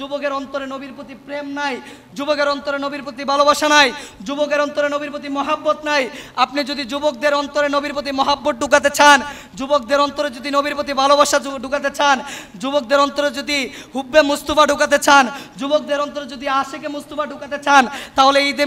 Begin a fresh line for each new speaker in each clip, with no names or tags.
যুবকের অন্তরে নবীর প্রতি প্রেম নাই যুবকের অন্তরে নবীর প্রতি ভালোবাসা নাই যুবকের অন্তরে নবীর প্রতি মহাব্বত নাই আপনি যদি যুবকদের অন্তরে নবীর প্রতি মহাব্বত ঢুকাতে চান যুবকদের অন্তরে যদি নবীর প্রতি ভালোবাসা ঢুকাতে চান যুবকদের অন্তরে যদি হুব্বে মুস্তফা ঢুকাতে চান যুবকদের অন্তরে যদি আশেকে মুস্তফা ঢুকাতে চান তাহলে ঈদে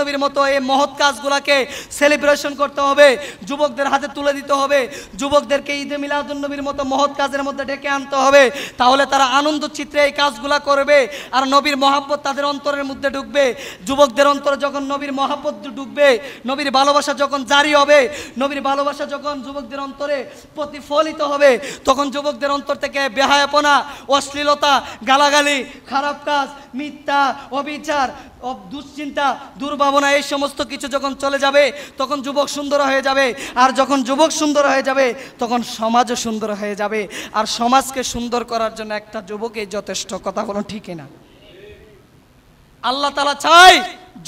নবীর মতো এই মহৎ কাজগুলোকে সেলিব্রেশন করতে হবে যুবকদের হাতে তুলে দিতে হবে যুবকদেরকে ঈদে নবীর মতো মহৎ কাজের মধ্যে ডেকে আনতে হবে তাহলে তারা আনন্দ চিত্রে এই কাজগুলা করে করবে আর নবীর মহাব্বত তাদের অন্তরের মধ্যে ঢুকবে যুবকদের অন্তরে যখন নবীর মহাব্বত ঢুকবে নবীর ভালোবাসা যখন জারি হবে নবীর ভালোবাসা যখন যুবকদের অন্তরে প্রতিফলিত হবে তখন যুবকদের অন্তর থেকে বেহায়াপনা অশ্লীলতা গালাগালি খারাপ কাজ মিথ্যা অবিচার দুশ্চিন্তা দুর্ভাবনা এই সমস্ত কিছু যখন চলে যাবে তখন যুবক সুন্দর হয়ে যাবে আর যখন যুবক সুন্দর হয়ে যাবে তখন সমাজও সুন্দর হয়ে যাবে আর সমাজকে সুন্দর করার জন্য একটা যুবকে যথেষ্ট কথা হলো ঠিক না আল্লাহ তালা চাই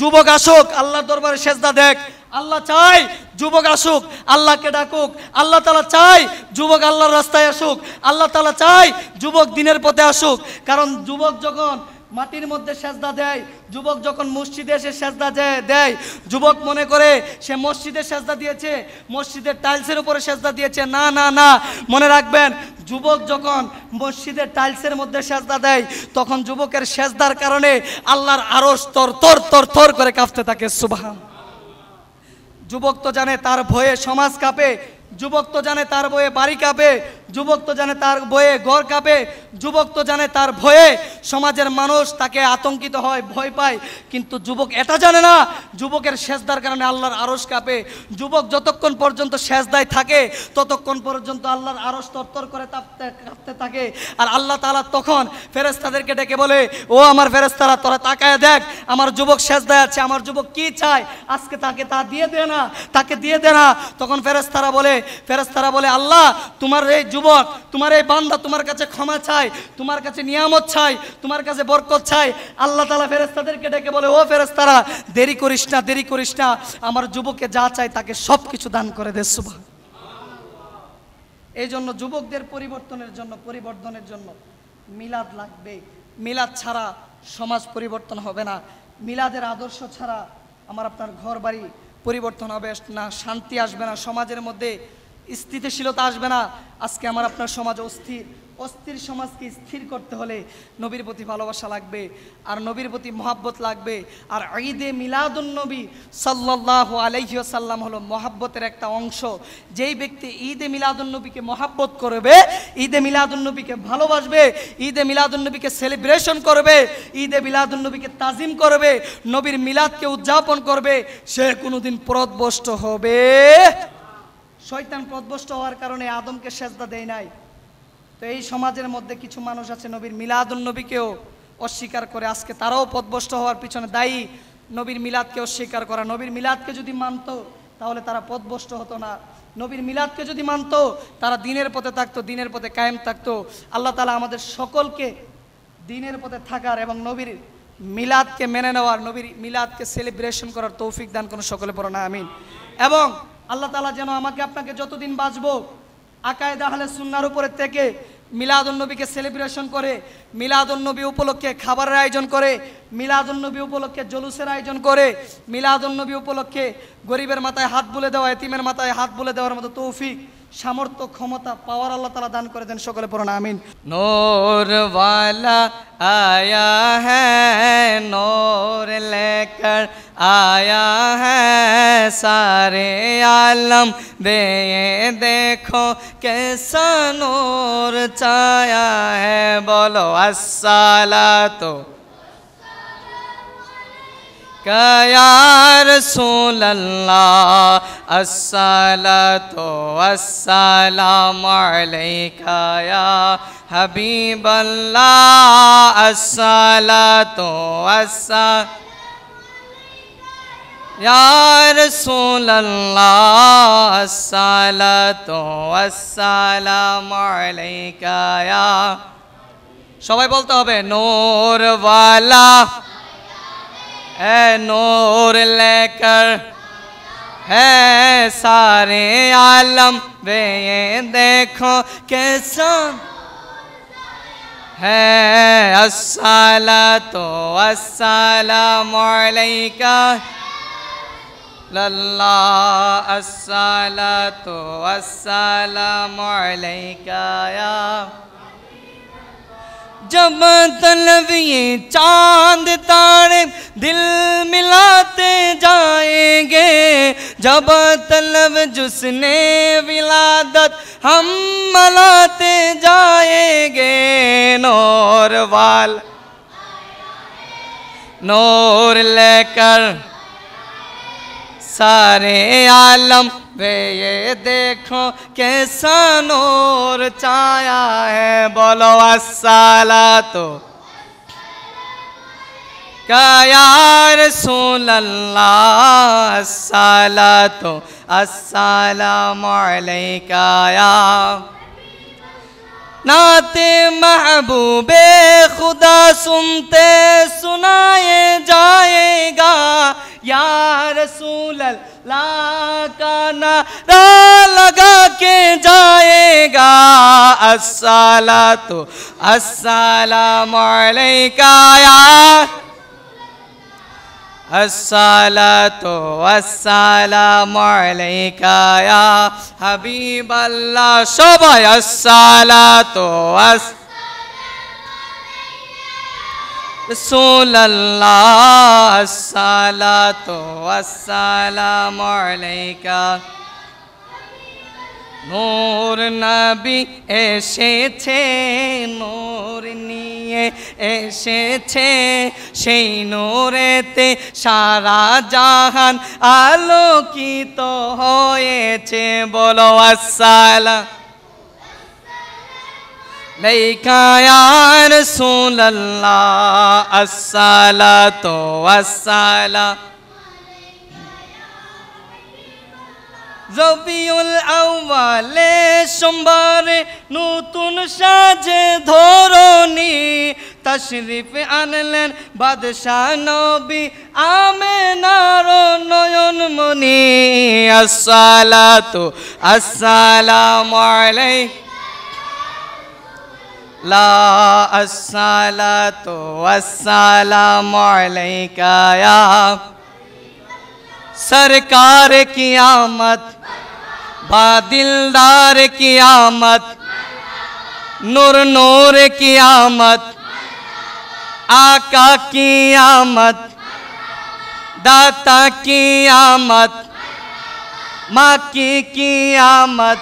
যুবক আসুক আল্লাহর দরবারে সেজদা দেখ আল্লাহ চাই যুবক আসুক আল্লাহকে ডাকুক আল্লাহ তালা চাই যুবক আল্লাহর রাস্তায় আসুক আল্লাহ তালা চাই যুবক দিনের পথে আসুক কারণ যুবক যখন মাটির মধ্যে সেজদা দেয় যুবক যখন মসজিদে এসে সেজদা দেয় যুবক মনে করে সে মসজিদে সেজদা দিয়েছে মসজিদের টাইলসের উপরে সেজদা দিয়েছে না না না মনে রাখবেন যুবক যখন মসজিদের টাইলসের মধ্যে সেজদা দেয় তখন যুবকের সেজদার কারণে আল্লাহর আরস তর তর তর তর করে কাঁপতে থাকে সুবাহ যুবক তো জানে তার ভয়ে সমাজ কাঁপে যুবক তো জানে তার বয়ে বাড়ি কাঁপে যুবক তো জানে তার বয়ে গড় কাঁপে যুবক তো জানে তার ভয়ে সমাজের মানুষ তাকে আতঙ্কিত হয় ভয় পায় কিন্তু যুবক এটা জানে না যুবকের সেজদার কারণে আল্লাহর আরস কাঁপে যুবক যতক্ষণ পর্যন্ত সেজদায় থাকে ততক্ষণ পর্যন্ত আল্লাহর আরস তরতর করে তাপতে কাঁপতে থাকে আর আল্লাহ তালা তখন ফেরেস্তাদেরকে ডেকে বলে ও আমার ফেরেস্তারা তোরা তাকায় দেখ আমার যুবক সেজদায় আছে আমার যুবক কি চায় আজকে তাকে তা দিয়ে দে না তাকে দিয়ে দে না তখন ফেরেস্তারা বলে ফেরেস্তারা বলে আল্লাহ তোমার এই যুবক বলবত তোমার এই বান্দা তোমার কাছে ক্ষমা চায় তোমার কাছে নিয়ামত চায় তোমার কাছে বরকত চায় আল্লাহ তালা ফেরেস্তাদেরকে ডেকে বলে ও ফেরেস্তারা দেরি করিস না দেরি করিস না আমার যুবকে যা চায় তাকে সব কিছু দান করে দে এই জন্য যুবকদের পরিবর্তনের জন্য পরিবর্তনের জন্য মিলাদ লাগবে মিলাদ ছাড়া সমাজ পরিবর্তন হবে না মিলাদের আদর্শ ছাড়া আমার আপনার ঘর বাড়ি পরিবর্তন হবে না শান্তি আসবে না সমাজের মধ্যে স্থিতিশীলতা আসবে না আজকে আমার আপনার সমাজ অস্থির অস্থির সমাজকে স্থির করতে হলে নবীর প্রতি ভালোবাসা লাগবে আর নবীর প্রতি মহাব্বত লাগবে আর ঈদে মিলাদুন নবী সাল্লাহ আলহিসাল্লাম হলো মহাব্বতের একটা অংশ যেই ব্যক্তি ঈদে মিলাদুন নবীকে মহাব্বত করবে ঈদে মিলাদুন নবীকে ভালোবাসবে ঈদে মিলাদুন নবীকে সেলিব্রেশন করবে ঈদে মিলাদুন নবীকে তাজিম করবে নবীর মিলাদকে উদযাপন করবে সে কোনোদিন প্রদবষ্ট হবে শয়তান পদভস্ত হওয়ার কারণে আদমকে সেজদা দেয় নাই তো এই সমাজের মধ্যে কিছু মানুষ আছে নবীর মিলাদুল নবীকেও অস্বীকার করে আজকে তারাও পদভস্ত হওয়ার পিছনে দায়ী নবীর মিলাদকে অস্বীকার করা নবীর মিলাদকে যদি মানত তাহলে তারা পদভস্ত হতো না নবীর মিলাদকে যদি মানত তারা দিনের পথে থাকতো দিনের পথে কায়েম থাকতো আল্লাহ তালা আমাদের সকলকে দিনের পথে থাকার এবং নবীর মিলাদকে মেনে নেওয়ার নবীর মিলাদকে সেলিব্রেশন করার তৌফিক দান কোনো সকলে পড়ো না আমিন এবং আল্লাহ তালা যেন আমাকে আপনাকে যতদিন বাঁচবো আকায় দাহালে সুন্নার উপরে থেকে মিলাদুলনবীকে সেলিব্রেশন করে মিলাদুলনবী উপলক্ষে খাবারের আয়োজন করে মিলাদুলনবী উপলক্ষে জলুসের আয়োজন করে মিলাদুলনবী উপলক্ষে গরিবের মাথায় হাত বুলে দেওয়া এতিমের মাথায় হাত বুলে দেওয়ার মতো তৌফিক সামর্থ্য ক্ষমতা পাওয়ার আল্লাহ তালা দান করে দেন সকলে পড়ান আমিন নোরওয়ালা আয়া হ্যাঁ নোর লেকর আয়া হ্যাঁ সারে আলম দে দেখো কেসা নোর চায়া হ্যাঁ বলো আসালা তো یار سو لہ اصال تو اصال مائ لایا حبیب اللہ اصال تو اسال یار سو لہسال تو اصال مائ لایا سوائ بولتے ہو نور والا اے نور لے کر ہے سارے عالم آلم دیکھو کیسا ہے اصال تو السلام علیکہ کا للہ اصال تو اصال مالکا یا جب تلب یہ چاند تارے دل ملاتے جائیں گے جب تلب جس نے ولادت ہم ملاتے جائیں گے نور وال نور لے کر سارے آلم بے یہ دیکھو کیسا نور چایا ہے بولو السالہ تو کا یار سول اللہ تو السلام علیکہ یا ناتی محبوب خدا سنتے سنا رسول اللہ کا نا لگا کے جائے گا السلام تو اصال مالک آیا تو اصال مالک حبیب اللہ شبہ السلام تو رسول الله الصلاة والسلام عليك নূর এসেছে নূর নিয়ে এসেছে সেই নূরেতে সারা জাহান আলোকিত হয়েছে বলো আসালা लैकायार सोल्ला अस्साला तो अस्साला রবিউল আওয়ালে সোমবারে নতুন সাজে ধরনি তশরিফ আনলেন বাদশাহ নবী আমেনার নয়ন মুনি আসসালাতু আসসালামু আলাইকুম لا اسال تو اسال یا سرکار قیامت بادلدار قیامت نور نور قیامت آقا قیامت داتا قیامت آمد ماکی کی آمد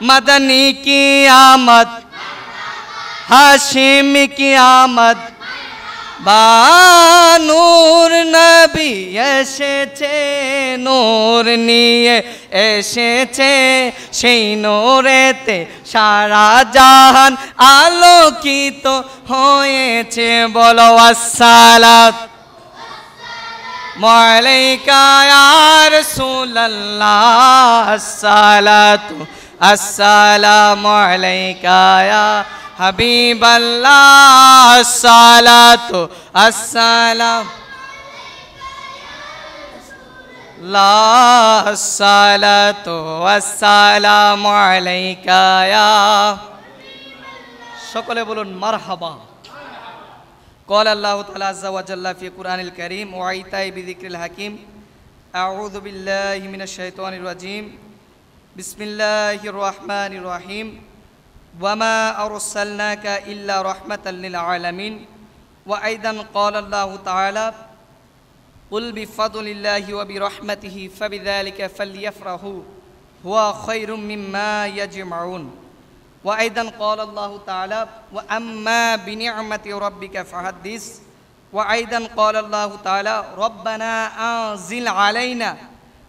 مدنی قیامت হাসিম কিয়ামত বানুর নবী এসেছে নূর নিয়ে এসেছে সেই নোরেতে সারা জাহান আলোকিত হয়েছে বলো আসসালাত মালাইকায়ার সুল্লাহ আসসালাতু আসসালামু আলাইকা حبيب الله الصلاة السلام لا الصلاة والسلام عليك يا شكرا বলুন مرحبا قال الله تعالى عز وجل في القرآن الكريم وعيتاي بذكر الحكيم أعوذ بالله من الشيطان الرجيم بسم الله الرحمن الرحيم وما أرسلناك إلا رحمة للعالمين وأيضا قال الله تعالى قل بفضل الله وبرحمته فبذلك فليفرحوا هو خير مما يجمعون وأيضا قال الله تعالى وأما بنعمة ربك فحدث وأيضا قال الله تعالى ربنا أنزل علينا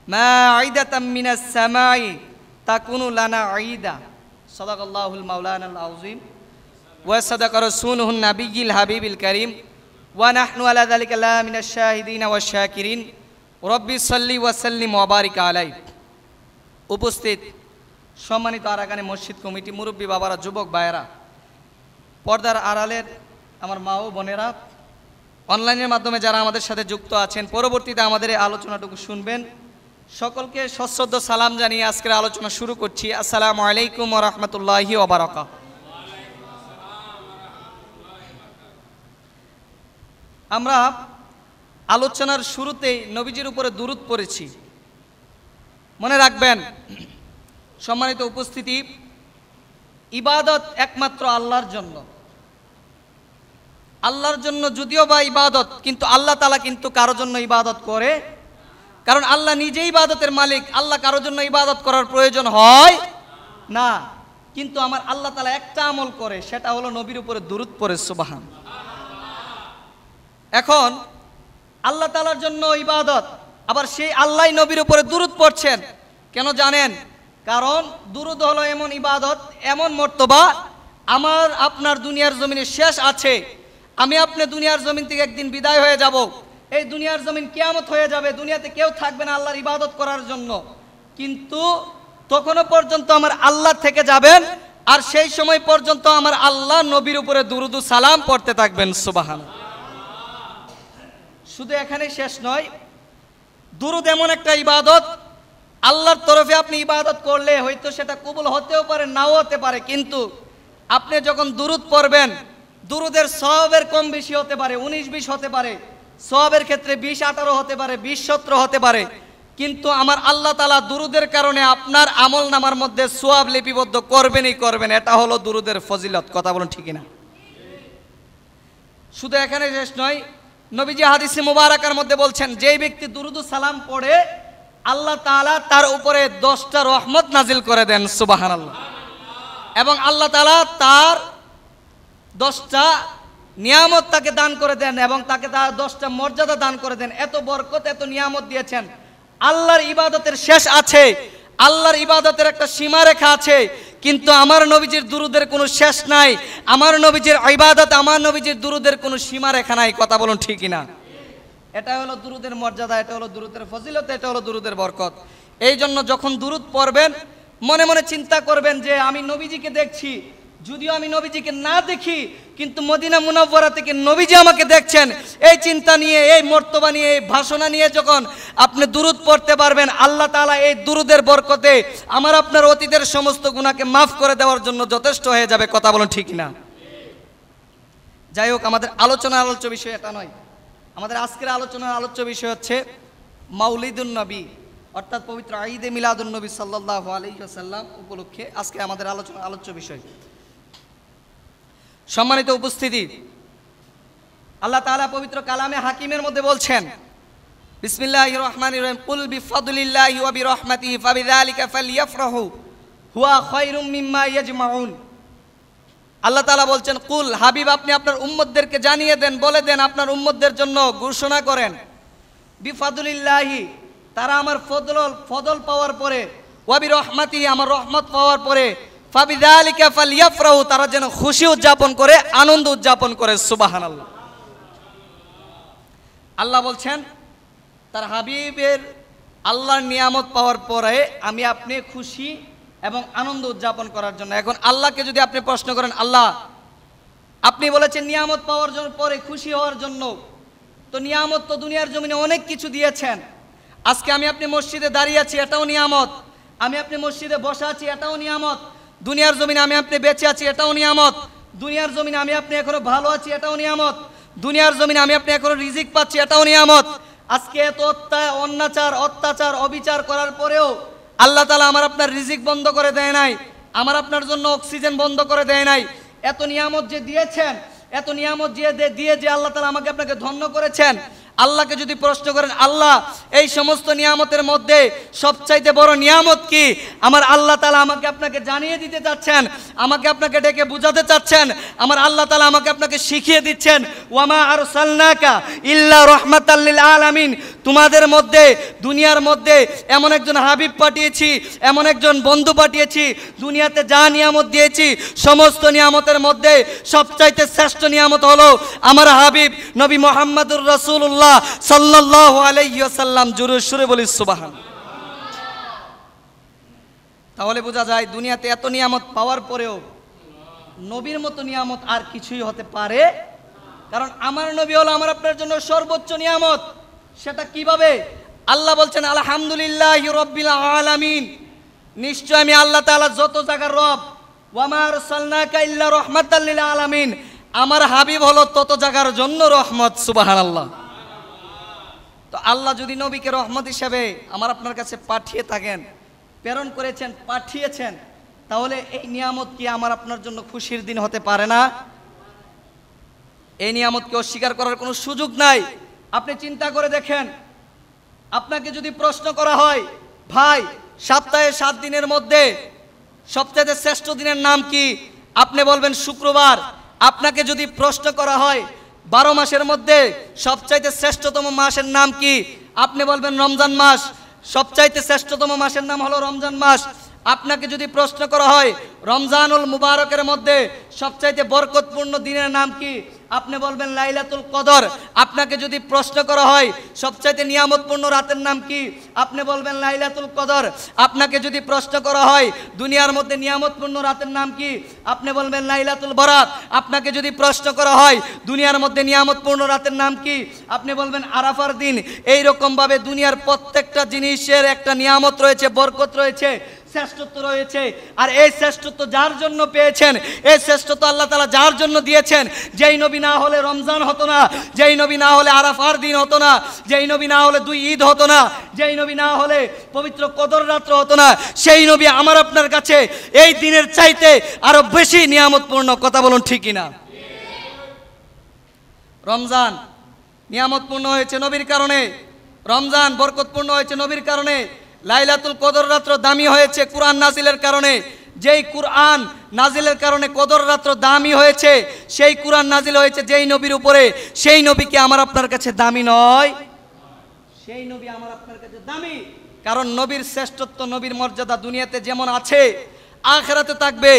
ماعدة من السماء تكون لنا عيداً صدق الله المولان العظيم وصدق رسوله النبي الحبيب الكريم ونحن على ذلك لا من الشاهدين والشاكرين রব্বি সাল্লি ওয়াসাল্লিম ওবারিক আলাই উপস্থিত সম্মানিত আরাকানে মসজিদ কমিটি মুরব্বী বাবারা যুবক ভাইয়েরা পর্দার আড়ালের আমার মা ও বোনেরা অনলাইনের মাধ্যমে যারা আমাদের সাথে যুক্ত আছেন পরবর্তীতে আমাদের এই আলোচনাটুকু শুনবেন সকলকে সশ্রদ্ধ সালাম জানিয়ে আজকের আলোচনা শুরু করছি আসসালামু আলাইকুম রহমতুল্লাহি ওবরাকা আমরা আলোচনার শুরুতেই নবীজির উপরে দূরত পড়েছি মনে রাখবেন সম্মানিত উপস্থিতি ইবাদত একমাত্র আল্লাহর জন্য আল্লাহর জন্য যদিও বা ইবাদত কিন্তু আল্লাহ তালা কিন্তু কারো জন্য ইবাদত করে কারণ আল্লাহ নিজে ইবাদতের মালিক আল্লাহ কারোর জন্য ইবাদত করার প্রয়োজন হয় না কিন্তু আমার আল্লাহ তালা একটা আমল করে সেটা হলো নবীর উপরে দূরত পরে সুবাহান এখন আল্লাহ তালার জন্য ইবাদত আবার সেই আল্লাহ নবীর উপরে দূরত পড়ছেন কেন জানেন কারণ দূরত হলো এমন ইবাদত এমন মর্তবা আমার আপনার দুনিয়ার জমিনে শেষ আছে আমি আপনি দুনিয়ার জমিন থেকে একদিন বিদায় হয়ে যাব এই দুনিয়ার জমিন কেয়ামত হয়ে যাবে দুনিয়াতে কেউ থাকবে না আল্লাহর ইবাদত করার জন্য কিন্তু তখনও পর্যন্ত আমার আল্লাহ থেকে যাবেন আর সেই সময় পর্যন্ত আমার আল্লাহ নবীর উপরে দুরুদু সালাম পড়তে থাকবেন সুবাহান শুধু এখানে শেষ নয় দুরুদ এমন একটা ইবাদত আল্লাহর তরফে আপনি ইবাদত করলে হয়তো সেটা কবুল হতেও পারে নাও হতে পারে কিন্তু আপনি যখন দুরুদ পড়বেন দুরুদের সবের কম বেশি হতে পারে উনিশ বিশ হতে পারে সবের ক্ষেত্রে বিশ আঠারো হতে পারে বিশ সতেরো হতে পারে কিন্তু আমার আল্লাহ তালা দুরুদের কারণে আপনার আমল নামার মধ্যে সোয়াব লিপিবদ্ধ করবেনই করবেন এটা হলো দুরুদের ফজিলত কথা বলুন ঠিকই না শুধু এখানে শেষ নয় নবীজি হাদিসি মুবারাকার মধ্যে বলছেন যেই ব্যক্তি দুরুদু সালাম পড়ে আল্লাহ তালা তার উপরে দশটা রহমত নাজিল করে দেন সুবাহান আল্লাহ এবং আল্লাহ তালা তার দশটা নিয়ামত তাকে দান করে দেন এবং তাকে তার দশটা মর্যাদা দান করে দেন এত বরকত এত নিয়ামত দিয়েছেন আল্লাহর ইবাদতের শেষ আছে আল্লাহর ইবাদতের একটা সীমারেখা আছে কিন্তু আমার নবীজির দুরুদের কোনো শেষ নাই আমার নবীজির ইবাদত আমার নবীজির দুরুদের কোনো সীমারেখা নাই কথা বলুন ঠিকই না এটা হলো দুরুদের মর্যাদা এটা হলো দুরুদের ফজিলত এটা হলো দুরুদের বরকত এই জন্য যখন দুরুদ পড়বেন মনে মনে চিন্তা করবেন যে আমি নবীজিকে দেখছি যদিও আমি নবীজিকে না দেখি কিন্তু মদিনা মুনাব্বরা থেকে নবীজি আমাকে দেখছেন এই চিন্তা নিয়ে এই মর্তবা নিয়ে এই ভাষণা নিয়ে যখন আপনি দুরুদ পড়তে পারবেন আল্লাহ তালা এই দুরুদের বরকতে আমার আপনার অতীতের সমস্ত গুণাকে মাফ করে দেওয়ার জন্য যথেষ্ট হয়ে যাবে কথা বলুন ঠিক না যাই হোক আমাদের আলোচনা আলোচ্য বিষয় এটা নয় আমাদের আজকের আলোচনার আলোচ্য বিষয় হচ্ছে মাউলিদুল নবী অর্থাৎ পবিত্র আইদে মিলাদুল নবী সাল্লাহ আলী সাল্লাম উপলক্ষে আজকে আমাদের আলোচনা আলোচ্য বিষয় সম্মানিত উপস্থিতি আল্লাহ তালা পবিত্র কালামে হাকিমের মধ্যে বলছেন বিসমিল্লাহ রহমান কুল বিফদুলিল্লাহ ওয়াবি রহমাতি ফাবিদালিকা ফালিয়াফরাহু হুয়া খয়রুম মিম্মা ইয়াজমাউন আল্লাহ তালা বলছেন কুল হাবিব আপনি আপনার উম্মদদেরকে জানিয়ে দেন বলে দেন আপনার উম্মদদের জন্য ঘোষণা করেন বিফাদুলিল্লাহি তারা আমার ফদল ফদল পাওয়ার পরে ওয়াবি রহমাতি আমার রহমত পাওয়ার পরে তারা যেন খুশি উদযাপন করে আনন্দ উদযাপন করে সুবাহান আল্লাহ বলছেন তার হাবিবের আল্লাহর নিয়ামত পাওয়ার পরে আমি আপনি খুশি এবং আনন্দ উদযাপন করার জন্য এখন আল্লাহকে যদি আপনি প্রশ্ন করেন আল্লাহ আপনি বলেছেন নিয়ামত পাওয়ার জন্য পরে খুশি হওয়ার জন্য তো নিয়ামত তো দুনিয়ার জমিনে অনেক কিছু দিয়েছেন আজকে আমি আপনি মসজিদে দাঁড়িয়ে আছি এটাও নিয়ামত আমি আপনি মসজিদে বসা আছি এটাও নিয়ামত দুনিয়ার জমিনে আমি আপনি বেঁচে আছি এটাও নিয়ামত দুনিয়ার জমিনে আমি আপনি এখনো ভালো আছি এটাও নিয়ামত দুনিয়ার জমিনে আমি আপনি এখনো রিজিক পাচ্ছি এটাও নিয়ামত আজকে এত অন্যাচার অত্যাচার অবিচার করার পরেও আল্লাহ তালা আমার আপনার রিজিক বন্ধ করে দেয় নাই আমার আপনার জন্য অক্সিজেন বন্ধ করে দেয় নাই এত নিয়ামত যে দিয়েছেন এত নিয়ামত দিয়ে দিয়ে যে আল্লাহ তালা আমাকে আপনাকে ধন্য করেছেন আল্লাহকে যদি প্রশ্ন করেন আল্লাহ এই সমস্ত নিয়ামতের মধ্যে সবচাইতে বড় নিয়ামত কি আমার আল্লাহ তালা আমাকে আপনাকে জানিয়ে দিতে চাচ্ছেন আমাকে আপনাকে ডেকে বুঝাতে চাচ্ছেন আমার আল্লাহ তালা আমাকে আপনাকে শিখিয়ে দিচ্ছেন ওয়ামা আর সাল্লাকা ইল্লা আল আলামিন তোমাদের মধ্যে দুনিয়ার মধ্যে এমন একজন হাবিব পাঠিয়েছি এমন একজন বন্ধু পাঠিয়েছি দুনিয়াতে যা নিয়ামত দিয়েছি সমস্ত নিয়ামতের মধ্যে সবচাইতে শ্রেষ্ঠ নিয়ামত হলো আমার হাবিব নবী মোহাম্মদুর রসুল্লাহ সাল্লাল্লাহু আলাইহি ওয়াসাল্লাম জোরে সুরে বলি সুবহান তাহলে বোঝা যায় দুনিয়াতে এত নিয়ামত পাওয়ার পরেও নবীর মতো নিয়ামত আর কিছুই হতে পারে কারণ আমার নবী হলো আমার আপনার জন্য সর্বোচ্চ নিয়ামত সেটা কিভাবে আল্লাহ বলছেন আলহামদুলিল্লাহ রব্বিল আলামিন নিশ্চয় আমি আল্লাহ তাআলা যত জায়গার রব ওয়ামার সালনাকা ইল্লা রহমাতাল্লিল আলামিন আমার হাবিব হলো তত জায়গার জন্য রহমত সুবাহান আল্লাহ তো আল্লাহ যদি নবীকে রহমত হিসাবে আমার আপনার কাছে পাঠিয়ে থাকেন প্রেরণ করেছেন পাঠিয়েছেন তাহলে এই নিয়ামত কি আমার আপনার জন্য খুশির দিন হতে পারে না এই নিয়ামতকে অস্বীকার করার কোনো সুযোগ নাই আপনি চিন্তা করে দেখেন আপনাকে যদি প্রশ্ন করা হয় ভাই সপ্তাহে সাত দিনের মধ্যে সপ্তাহে শ্রেষ্ঠ দিনের নাম কি আপনি বলবেন শুক্রবার আপনাকে যদি প্রশ্ন করা হয় বারো মাসের মধ্যে সবচাইতে শ্রেষ্ঠতম মাসের নাম কি আপনি বলবেন রমজান মাস সবচাইতে শ্রেষ্ঠতম মাসের নাম হলো রমজান মাস আপনাকে যদি প্রশ্ন করা হয় রমজানুল মুবারকের মধ্যে সবচাইতে বরকতপূর্ণ দিনের নাম কি আপনি বলবেন লাইলাতুল কদর আপনাকে যদি প্রশ্ন করা হয় সবচাইতে নিয়ামতপূর্ণ রাতের নাম কি আপনি বলবেন লাইলাতুল কদর আপনাকে যদি প্রশ্ন করা হয় দুনিয়ার মধ্যে নিয়ামতপূর্ণ রাতের নাম কি আপনি বলবেন লাইলাতুল বরাত আপনাকে যদি প্রশ্ন করা হয় দুনিয়ার মধ্যে নিয়ামতপূর্ণ রাতের নাম কি আপনি বলবেন আরাফার দিন এইরকমভাবে দুনিয়ার প্রত্যেকটা জিনিসের একটা নিয়ামত রয়েছে বরকত রয়েছে শ্রেষ্ঠত্ব রয়েছে আর এই শ্রেষ্ঠত্ব যার জন্য পেয়েছেন এই শ্রেষ্ঠত্ব আল্লাহ তালা যার জন্য দিয়েছেন যেই নবী না হলে রমজান হতো না যেই নবী না হলে আরাফার দিন হতো না যেই নবী না হলে দুই ঈদ হতো না যেই নবী না হলে পবিত্র কদর রাত্র হতো না সেই নবী আমার আপনার কাছে এই দিনের চাইতে আরো বেশি নিয়ামতপূর্ণ কথা বলুন ঠিকই না রমজান নিয়ামতপূর্ণ হয়েছে নবীর কারণে রমজান বরকতপূর্ণ হয়েছে নবীর কারণে লাইলাতুল কদর রাত্র দামি হয়েছে কোরআন নাজিলের কারণে যেই কোরআন নাজিলের কারণে কদর রাত্র দামি হয়েছে সেই কোরআন নাজিল হয়েছে যেই নবীর উপরে সেই নবীকে আমার আপনার কাছে দামি নয় সেই নবী আমার আপনার কাছে দামি কারণ নবীর শ্রেষ্ঠত্ব নবীর মর্যাদা দুনিয়াতে যেমন আছে আখেরাতে থাকবে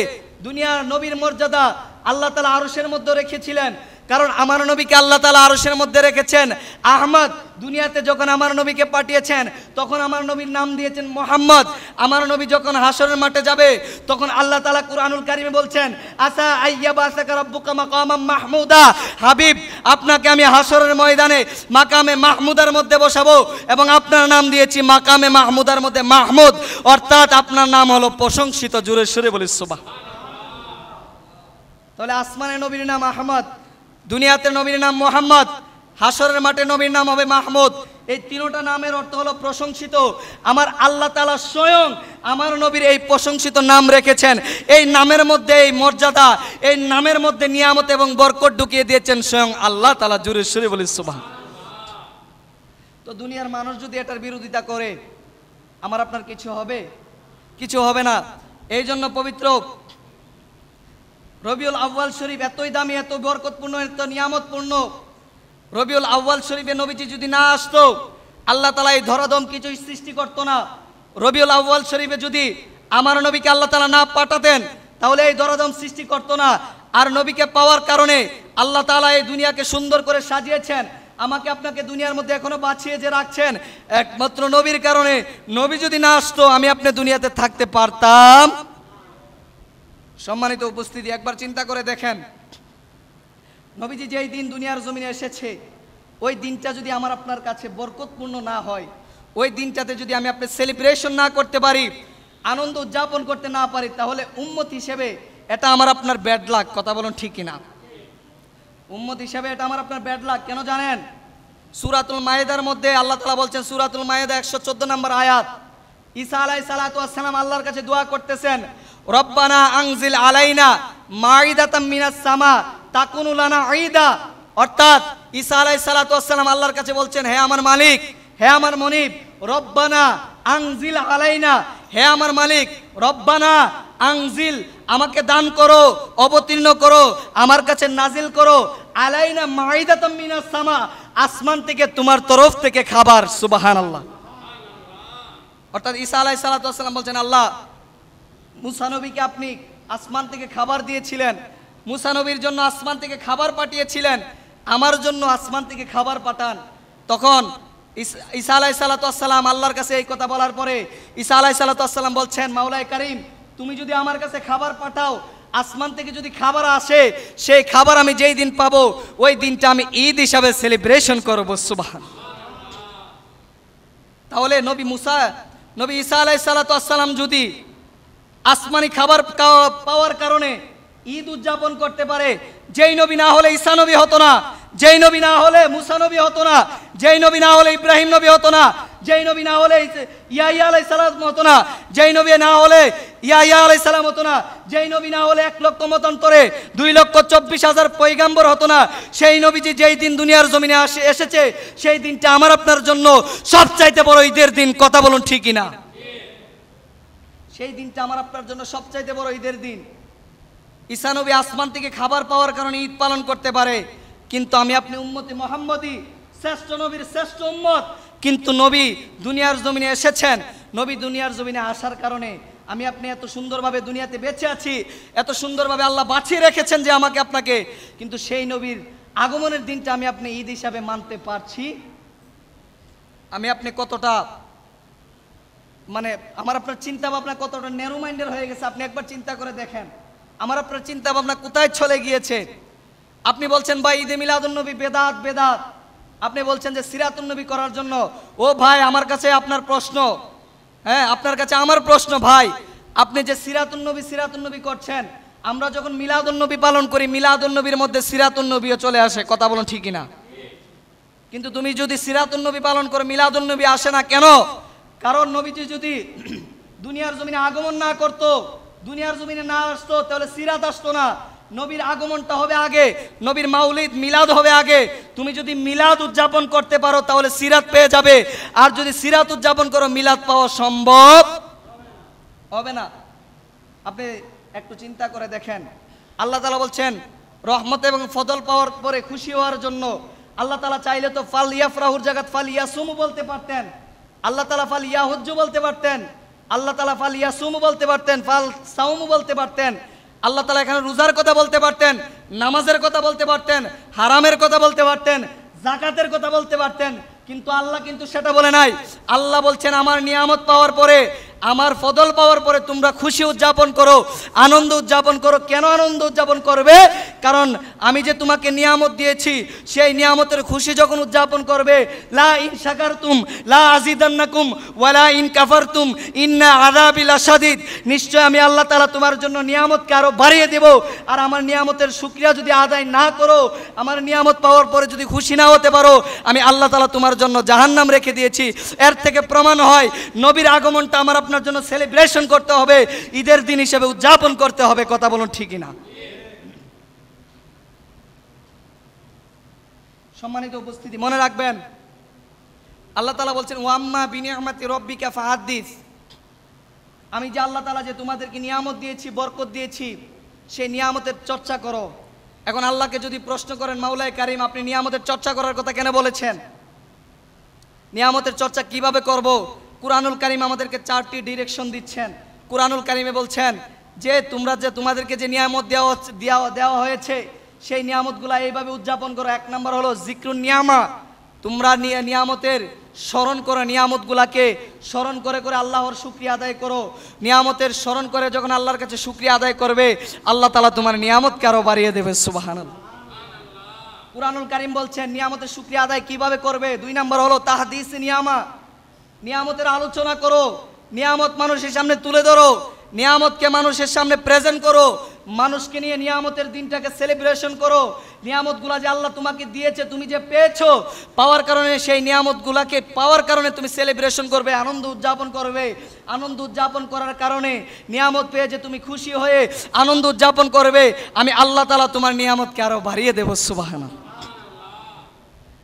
দুনিয়ার নবীর মর্যাদা আল্লাহ তালা আরুষের মধ্যে রেখেছিলেন কারণ আমার নবীকে আল্লাহ তালা আরসের মধ্যে রেখেছেন আহমদ দুনিয়াতে যখন আমার নবীকে পাঠিয়েছেন তখন আমার নবীর নাম দিয়েছেন মোহাম্মদ আমার নবী যখন হাসরের মাঠে যাবে তখন আল্লাহ তালা কুরআনুল কারিমে বলছেন আসা আইয়াবা মাহমুদা হাবিব আপনাকে আমি হাসরের ময়দানে মাকামে মাহমুদার মধ্যে বসাবো এবং আপনার নাম দিয়েছি মাকামে মাহমুদার মধ্যে মাহমুদ অর্থাৎ আপনার নাম হলো প্রশংসিত জুরেশ্বরে বলিস তাহলে আসমানে নবীর নাম আহমদ দুনিয়াতে নবীর নাম মোহাম্মদ হাসরের মাঠে নবীর নাম হবে মাহমুদ এই তিনটা নামের অর্থ হলো প্রশংসিত আমার আল্লাহ তালা স্বয়ং আমার নবীর এই প্রশংসিত নাম রেখেছেন এই নামের মধ্যে এই মর্যাদা এই নামের মধ্যে নিয়ামত এবং বরকট ঢুকিয়ে দিয়েছেন স্বয়ং আল্লাহ তালা জুরেশ্বরী বলি সুবাহ তো দুনিয়ার মানুষ যদি এটার বিরোধিতা করে আমার আপনার কিছু হবে কিছু হবে না এই জন্য পবিত্র রবিউল আউ্বাল শরীফ এতই দামি এত বরকতপূর্ণ এত নিয়ামতপূর্ণ রবিউল আউ্বাল শরীফে নবীজি যদি না আসতো আল্লাহ তালা এই ধরাধম কিছুই সৃষ্টি করতো না রবিউল আউ্বাল শরীফে যদি আমার নবীকে আল্লাহ তালা না পাঠাতেন তাহলে এই ধরাধম সৃষ্টি করতো না আর নবীকে পাওয়ার কারণে আল্লাহ তালা এই দুনিয়াকে সুন্দর করে সাজিয়েছেন আমাকে আপনাকে দুনিয়ার মধ্যে এখনো বাঁচিয়ে যে রাখছেন একমাত্র নবীর কারণে নবী যদি না আসতো আমি আপনি দুনিয়াতে থাকতে পারতাম সম্মানিত উপস্থিতি একবার চিন্তা করে দেখেন নবীজি যেই দিন দুনিয়ার জমিনে এসেছে ওই দিনটা যদি আমার আপনার কাছে বরকতপূর্ণ না হয় ওই দিনটাতে যদি আমি আপনি সেলিব্রেশন না করতে পারি আনন্দ উদযাপন করতে না পারি তাহলে উম্মত হিসেবে এটা আমার আপনার ব্যাড লাগ কথা বলুন ঠিক কিনা উম্মত হিসেবে এটা আমার আপনার ব্যাড লাগ কেন জানেন সুরাতুল মায়েদার মধ্যে আল্লাহ তালা বলছেন সুরাতুল মায়েদা একশো চোদ্দ নম্বর আয়াত ঈসা আলাই সালাতাম আল্লাহর কাছে দোয়া করতেছেন রব্বানা আংজিল আলাইনা মাইদাতাম মিনাস সামা তাকুনুলানা আইদা অর্থাৎ ঈসা আলাই সালাতাম আল্লাহর কাছে বলছেন হে আমার মালিক হে আমার মনিব রব্বানা আংজিল আলাইনা হে আমার মালিক রব্বানা আংজিল আমাকে দান করো অবতীর্ণ করো আমার কাছে নাজিল করো আলাইনা মাইদাতাম মিনাস সামা আসমান থেকে তোমার তরফ থেকে খাবার সুবাহান আল্লাহ অর্থাৎ ঈসা আলাই সালাতাম বলছেন আল্লাহ মুসানবীকে আপনি আসমান থেকে খাবার দিয়েছিলেন মুসানবীর জন্য আসমান থেকে খাবার পাঠিয়েছিলেন আমার জন্য আসমান থেকে খাবার পাঠান তখন ঈসা আলাই সালাতাম আল্লাহর কাছে এই কথা বলার পরে ঈসা আলাই সালাতাম বলছেন মাওলাই করিম তুমি যদি আমার কাছে খাবার পাঠাও আসমান থেকে যদি খাবার আসে সেই খাবার আমি যেই দিন পাবো ওই দিনটা আমি ঈদ হিসাবে সেলিব্রেশন করবো সুবাহান তাহলে নবী মুসা নবী ঈসা আলাই সালাতাম যদি আসমানি খাবার পাওয়ার কারণে ঈদ উদযাপন করতে পারে যেই নবী না হলে ঈসা নবী হতো না যেই নবী না হলে মুসা নবী হতো না যেই নবী না হলে ইব্রাহিম নবী হতো না যেই নবী না হলে ইয়াইয়া আলাই সালাম হতো না যেই নবী না হলে ইয়াইয়া আলাই সালাম হতো না যেই নবী না হলে এক লক্ষ মতান্তরে দুই লক্ষ চব্বিশ হাজার পৈগাম্বর হতো না সেই নবীজি যেই দিন দুনিয়ার জমিনে আসে এসেছে সেই দিনটা আমার আপনার জন্য সবচাইতে বড় ঈদের দিন কথা বলুন ঠিকই না সেই দিনটা আমার আপনার জন্য সবচাইতে বড় ঈদের দিন ঈশানবী আসমান থেকে খাবার পাওয়ার কারণে ঈদ পালন করতে পারে কিন্তু আমি আপনি উম্মতি মোহাম্মদী শ্রেষ্ঠ নবীর শ্রেষ্ঠ উম্মত কিন্তু নবী দুনিয়ার জমিনে এসেছেন নবী দুনিয়ার জমিনে আসার কারণে আমি আপনি এত সুন্দরভাবে দুনিয়াতে বেঁচে আছি এত সুন্দরভাবে আল্লাহ বাঁচিয়ে রেখেছেন যে আমাকে আপনাকে কিন্তু সেই নবীর আগমনের দিনটা আমি আপনি ঈদ হিসাবে মানতে পারছি আমি আপনি কতটা মানে আমার আপনার চিন্তা ভাবনা কতটা নেরো মাইন্ডের হয়ে গেছে আপনি একবার চিন্তা করে দেখেন আমার আপনার চিন্তা ভাবনা কোথায় চলে গিয়েছে আপনি বলছেন ভাই ঈদে মিলাদুন্নবী বেদাত বেদাত আপনি বলছেন যে সিরাতুন্নবী করার জন্য ও ভাই আমার কাছে আপনার প্রশ্ন হ্যাঁ আপনার কাছে আমার প্রশ্ন ভাই আপনি যে সিরাতুন্নবী সিরাতুন্নবী করছেন আমরা যখন মিলাদুন্নবী পালন করি মিলাদুন্নবীর মধ্যে সিরাতুন্নবীও চলে আসে কথা বলুন ঠিকই না কিন্তু তুমি যদি সিরাতুন্নবী পালন করো মিলাদুন্নবী আসে না কেন কারণ নবীজি যদি দুনিয়ার জমিনে আগমন না করত দুনিয়ার জমিনে না আসতো তাহলে সিরাত আসতো না নবীর আগমনটা হবে আগে নবীর মাউলিদ মিলাদ হবে আগে তুমি যদি মিলাদ উদযাপন করতে পারো তাহলে সিরাত পেয়ে যাবে আর যদি সিরাত উদযাপন করো মিলাদ পাওয়া সম্ভব হবে না আপনি একটু চিন্তা করে দেখেন আল্লাহ তালা বলছেন রহমত এবং ফদল পাওয়ার পরে খুশি হওয়ার জন্য আল্লাহ তালা চাইলে তো ফাল ইয়াফ রাহুর জাগাত ফাল ইয়াসুমু বলতে পারতেন আল্লাহ তালা ফাল ইয়াহজ্জু বলতে পারতেন আল্লাহ তালা ফাল ইয়াসুমু বলতে পারতেন ফাল সাউমু বলতে পারতেন আল্লাহ তালা এখানে রোজার কথা বলতে পারতেন নামাজের কথা বলতে পারতেন হারামের কথা বলতে পারতেন জাকাতের কথা বলতে পারতেন কিন্তু আল্লাহ কিন্তু সেটা বলে নাই আল্লাহ বলছেন আমার নিয়ামত পাওয়ার পরে আমার ফদল পাওয়ার পরে তোমরা খুশি উদযাপন করো আনন্দ উদযাপন করো কেন আনন্দ উদযাপন করবে কারণ আমি যে তোমাকে নিয়ামত দিয়েছি সেই নিয়ামতের খুশি যখন উদযাপন করবে লা ইন সাকার তুম লা আজিদান্নাকুম ওয়ালা ইন কাফার তুম ইন্না আদাবিল আসাদিদ নিশ্চয় আমি আল্লাহ তালা তোমার জন্য নিয়ামতকে আরও বাড়িয়ে দেব আর আমার নিয়ামতের শুকরিয়া যদি আদায় না করো আমার নিয়ামত পাওয়ার পরে যদি খুশি না হতে পারো আমি আল্লাহ তাআলা তোমার জন্য জাহান্নাম রেখে দিয়েছি এর থেকে প্রমাণ হয় নবীর আগমনটা আমার আপনার জন্য সেলিব্রেশন করতে হবে ঈদের দিন হিসেবে উদযাপন করতে হবে কথা বলুন ঠিকই না সম্মানিত উপস্থিতি মনে রাখবেন আল্লাহ তালা বলছেন ওয়াম্মা বিনি আহমাতি রব্বিকা ফাহাদ্দিস আমি যে আল্লাহ তালা যে তোমাদেরকে নিয়ামত দিয়েছি বরকত দিয়েছি সেই নিয়ামতের চর্চা করো এখন আল্লাহকে যদি প্রশ্ন করেন মাওলায় কারিম আপনি নিয়ামতের চর্চা করার কথা কেন বলেছেন নিয়ামতের চর্চা কিভাবে করব কোরআনুল কারিম আমাদেরকে চারটি ডিরেকশন দিচ্ছেন কোরআনুল কারিমে বলছেন যে তোমরা যে তোমাদেরকে যে নিয়ামত দেওয়া দেওয়া দেওয়া হয়েছে সেই নিয়ামতগুলো এইভাবে উদযাপন করো এক নম্বর হলো জিক্রুন নিয়ামা তোমরা নিয়ে নিয়ামতের স্মরণ করো নিয়ামতগুলাকে স্মরণ করে করে আল্লাহর শুক্রিয়া আদায় করো নিয়ামতের স্মরণ করে যখন আল্লাহর কাছে শুক্রিয়া আদায় করবে আল্লাহ তালা তোমার নিয়ামতকে আরও বাড়িয়ে দেবে সুবাহান কুরআনুল কারিম বলছেন নিয়ামতের শুক্রিয়া আদায় কিভাবে করবে দুই নম্বর হলো তাহাদিস নিয়ামা নিয়ামতের আলোচনা করো নিয়ামত মানুষের সামনে তুলে ধরো নিয়ামতকে মানুষের সামনে প্রেজেন্ট করো মানুষকে নিয়ে নিয়ামতের দিনটাকে সেলিব্রেশন করো নিয়ামতগুলা যে আল্লাহ তোমাকে দিয়েছে তুমি যে পেয়েছো পাওয়ার কারণে সেই নিয়ামতগুলাকে পাওয়ার কারণে তুমি সেলিব্রেশন করবে আনন্দ উদযাপন করবে আনন্দ উদযাপন করার কারণে নিয়ামত পেয়ে যে তুমি খুশি হয়ে আনন্দ উদযাপন করবে আমি আল্লাহ তালা তোমার নিয়ামতকে আরও বাড়িয়ে দেবো সুবাহানা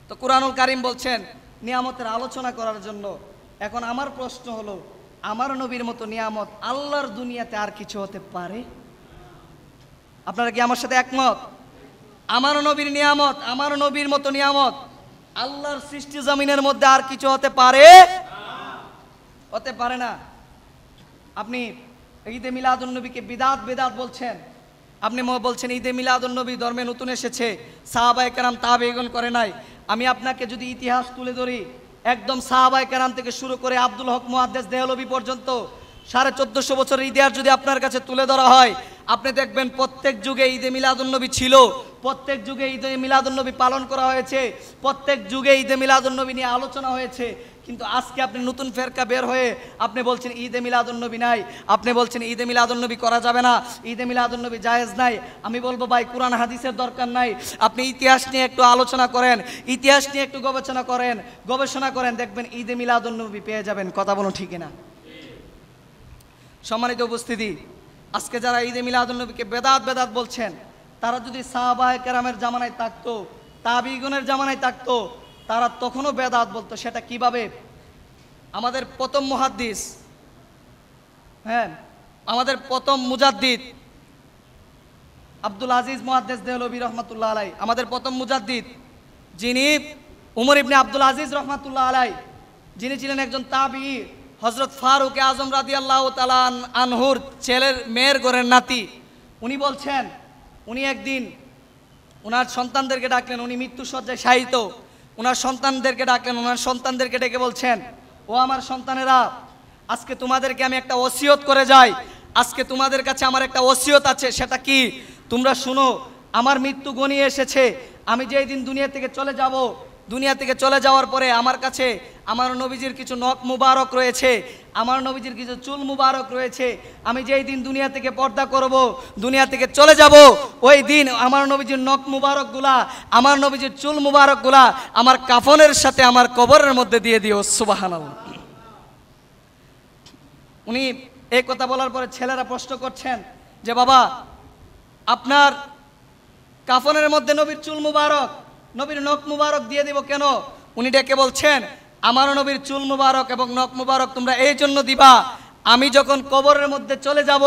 তো কোরআনুল কারিম বলছেন নিয়ামতের আলোচনা করার জন্য এখন আমার প্রশ্ন হলো আমার নবীর মতো নিয়ামত আল্লাহর দুনিয়াতে আর কিছু হতে পারে আপনারা কি আমার সাথে একমত আমার নবীর নিয়ামত আমার নবীর মতো নিয়ামত আল্লাহর সৃষ্টি জমিনের মধ্যে আর কিছু হতে পারে হতে পারে না আপনি ঈদে নবীকে বিদাত বেদাত বলছেন আপনি বলছেন ঈদে নবী ধর্মে নতুন এসেছে সাহাবায় কেরাম তা বেগুন করে নাই আমি আপনাকে যদি ইতিহাস তুলে ধরি একদম সাহাবাই কেরাম থেকে শুরু করে আব্দুল হক মহাদেশ দেহলবি পর্যন্ত সাড়ে চোদ্দশো বছরের ইতিহাস যদি আপনার কাছে তুলে ধরা হয় আপনি দেখবেন প্রত্যেক যুগে ঈদে মিলাদুন্নবী ছিল প্রত্যেক যুগে ঈদে মিলাদুন্নবী পালন করা হয়েছে প্রত্যেক যুগে ঈদে মিলাদুন্নবী নিয়ে আলোচনা হয়েছে কিন্তু আজকে আপনি নতুন ফেরকা বের হয়ে আপনি বলছেন ঈদে মিলাদুলনবী নাই আপনি বলছেন ঈদে মিলাদুলনবী করা যাবে না ঈদে মিলাদুলনবী জায়েজ নাই আমি বলবো ভাই কোরআন হাদিসের দরকার নাই আপনি ইতিহাস নিয়ে একটু আলোচনা করেন ইতিহাস নিয়ে একটু গবেষণা করেন গবেষণা করেন দেখবেন ঈদে মিলাদুলনবী পেয়ে যাবেন কথা বলো ঠিক না সম্মানিত উপস্থিতি আজকে যারা ঈদে মিলাদুলনবীকে বেদাত বেদাত বলছেন তারা যদি সাহাবাহ কেরামের জামানায় থাকতো তাবিগুনের জামানায় থাকতো তারা তখনও বেদাত বলতো সেটা কিভাবে আমাদের প্রথম মহাদ্দিস হ্যাঁ আমাদের প্রথম মুজাদ্দিদ আব্দুল আজিজ মহাদ্দেস দেহলবী রহমতুল্লাহ আলাই আমাদের প্রথম মুজাদ্দিদ যিনি উমর ইবনে আব্দুল আজিজ রহমাতুল্লাহ আলাই যিনি ছিলেন একজন তাবি হজরত ফারুক আজম রাদি আল্লাহ তালান আনহুর ছেলের মেয়ের গোরের নাতি উনি বলছেন উনি একদিন ওনার সন্তানদেরকে ডাকলেন উনি মৃত্যুসজ্জায় শায়িত ওনার সন্তানদেরকে ডাকলেন ওনার সন্তানদেরকে ডেকে বলছেন ও আমার সন্তানেরা আজকে তোমাদেরকে আমি একটা ওসিয়ত করে যাই আজকে তোমাদের কাছে আমার একটা ওসিয়ত আছে সেটা কি তোমরা শুনো আমার মৃত্যু গণিয়ে এসেছে আমি যেই দিন দুনিয়া থেকে চলে যাব দুনিয়া থেকে চলে যাওয়ার পরে আমার কাছে আমার নবীজির কিছু নখ মুবারক রয়েছে আমার নবীজির কিছু চুল মুবারক রয়েছে আমি যেই দিন দুনিয়া থেকে পর্দা করব দুনিয়া থেকে চলে যাব ওই দিন আমার নবীজির নখ মুবারকগুলা আমার নবীজির চুল মুবারকগুলা আমার কাফনের সাথে আমার কবরের মধ্যে দিয়ে দিও সুবাহান উনি এই কথা বলার পরে ছেলেরা প্রশ্ন করছেন যে বাবা আপনার কাফনের মধ্যে নবীর চুল মুবারক নবীর নখ মুবারক দিয়ে দিব কেন উনি ডেকে বলছেন আমার নবীর চুল মুবারক এবং নখ মুবারক তোমরা এই জন্য দিবা আমি যখন কবরের মধ্যে চলে যাব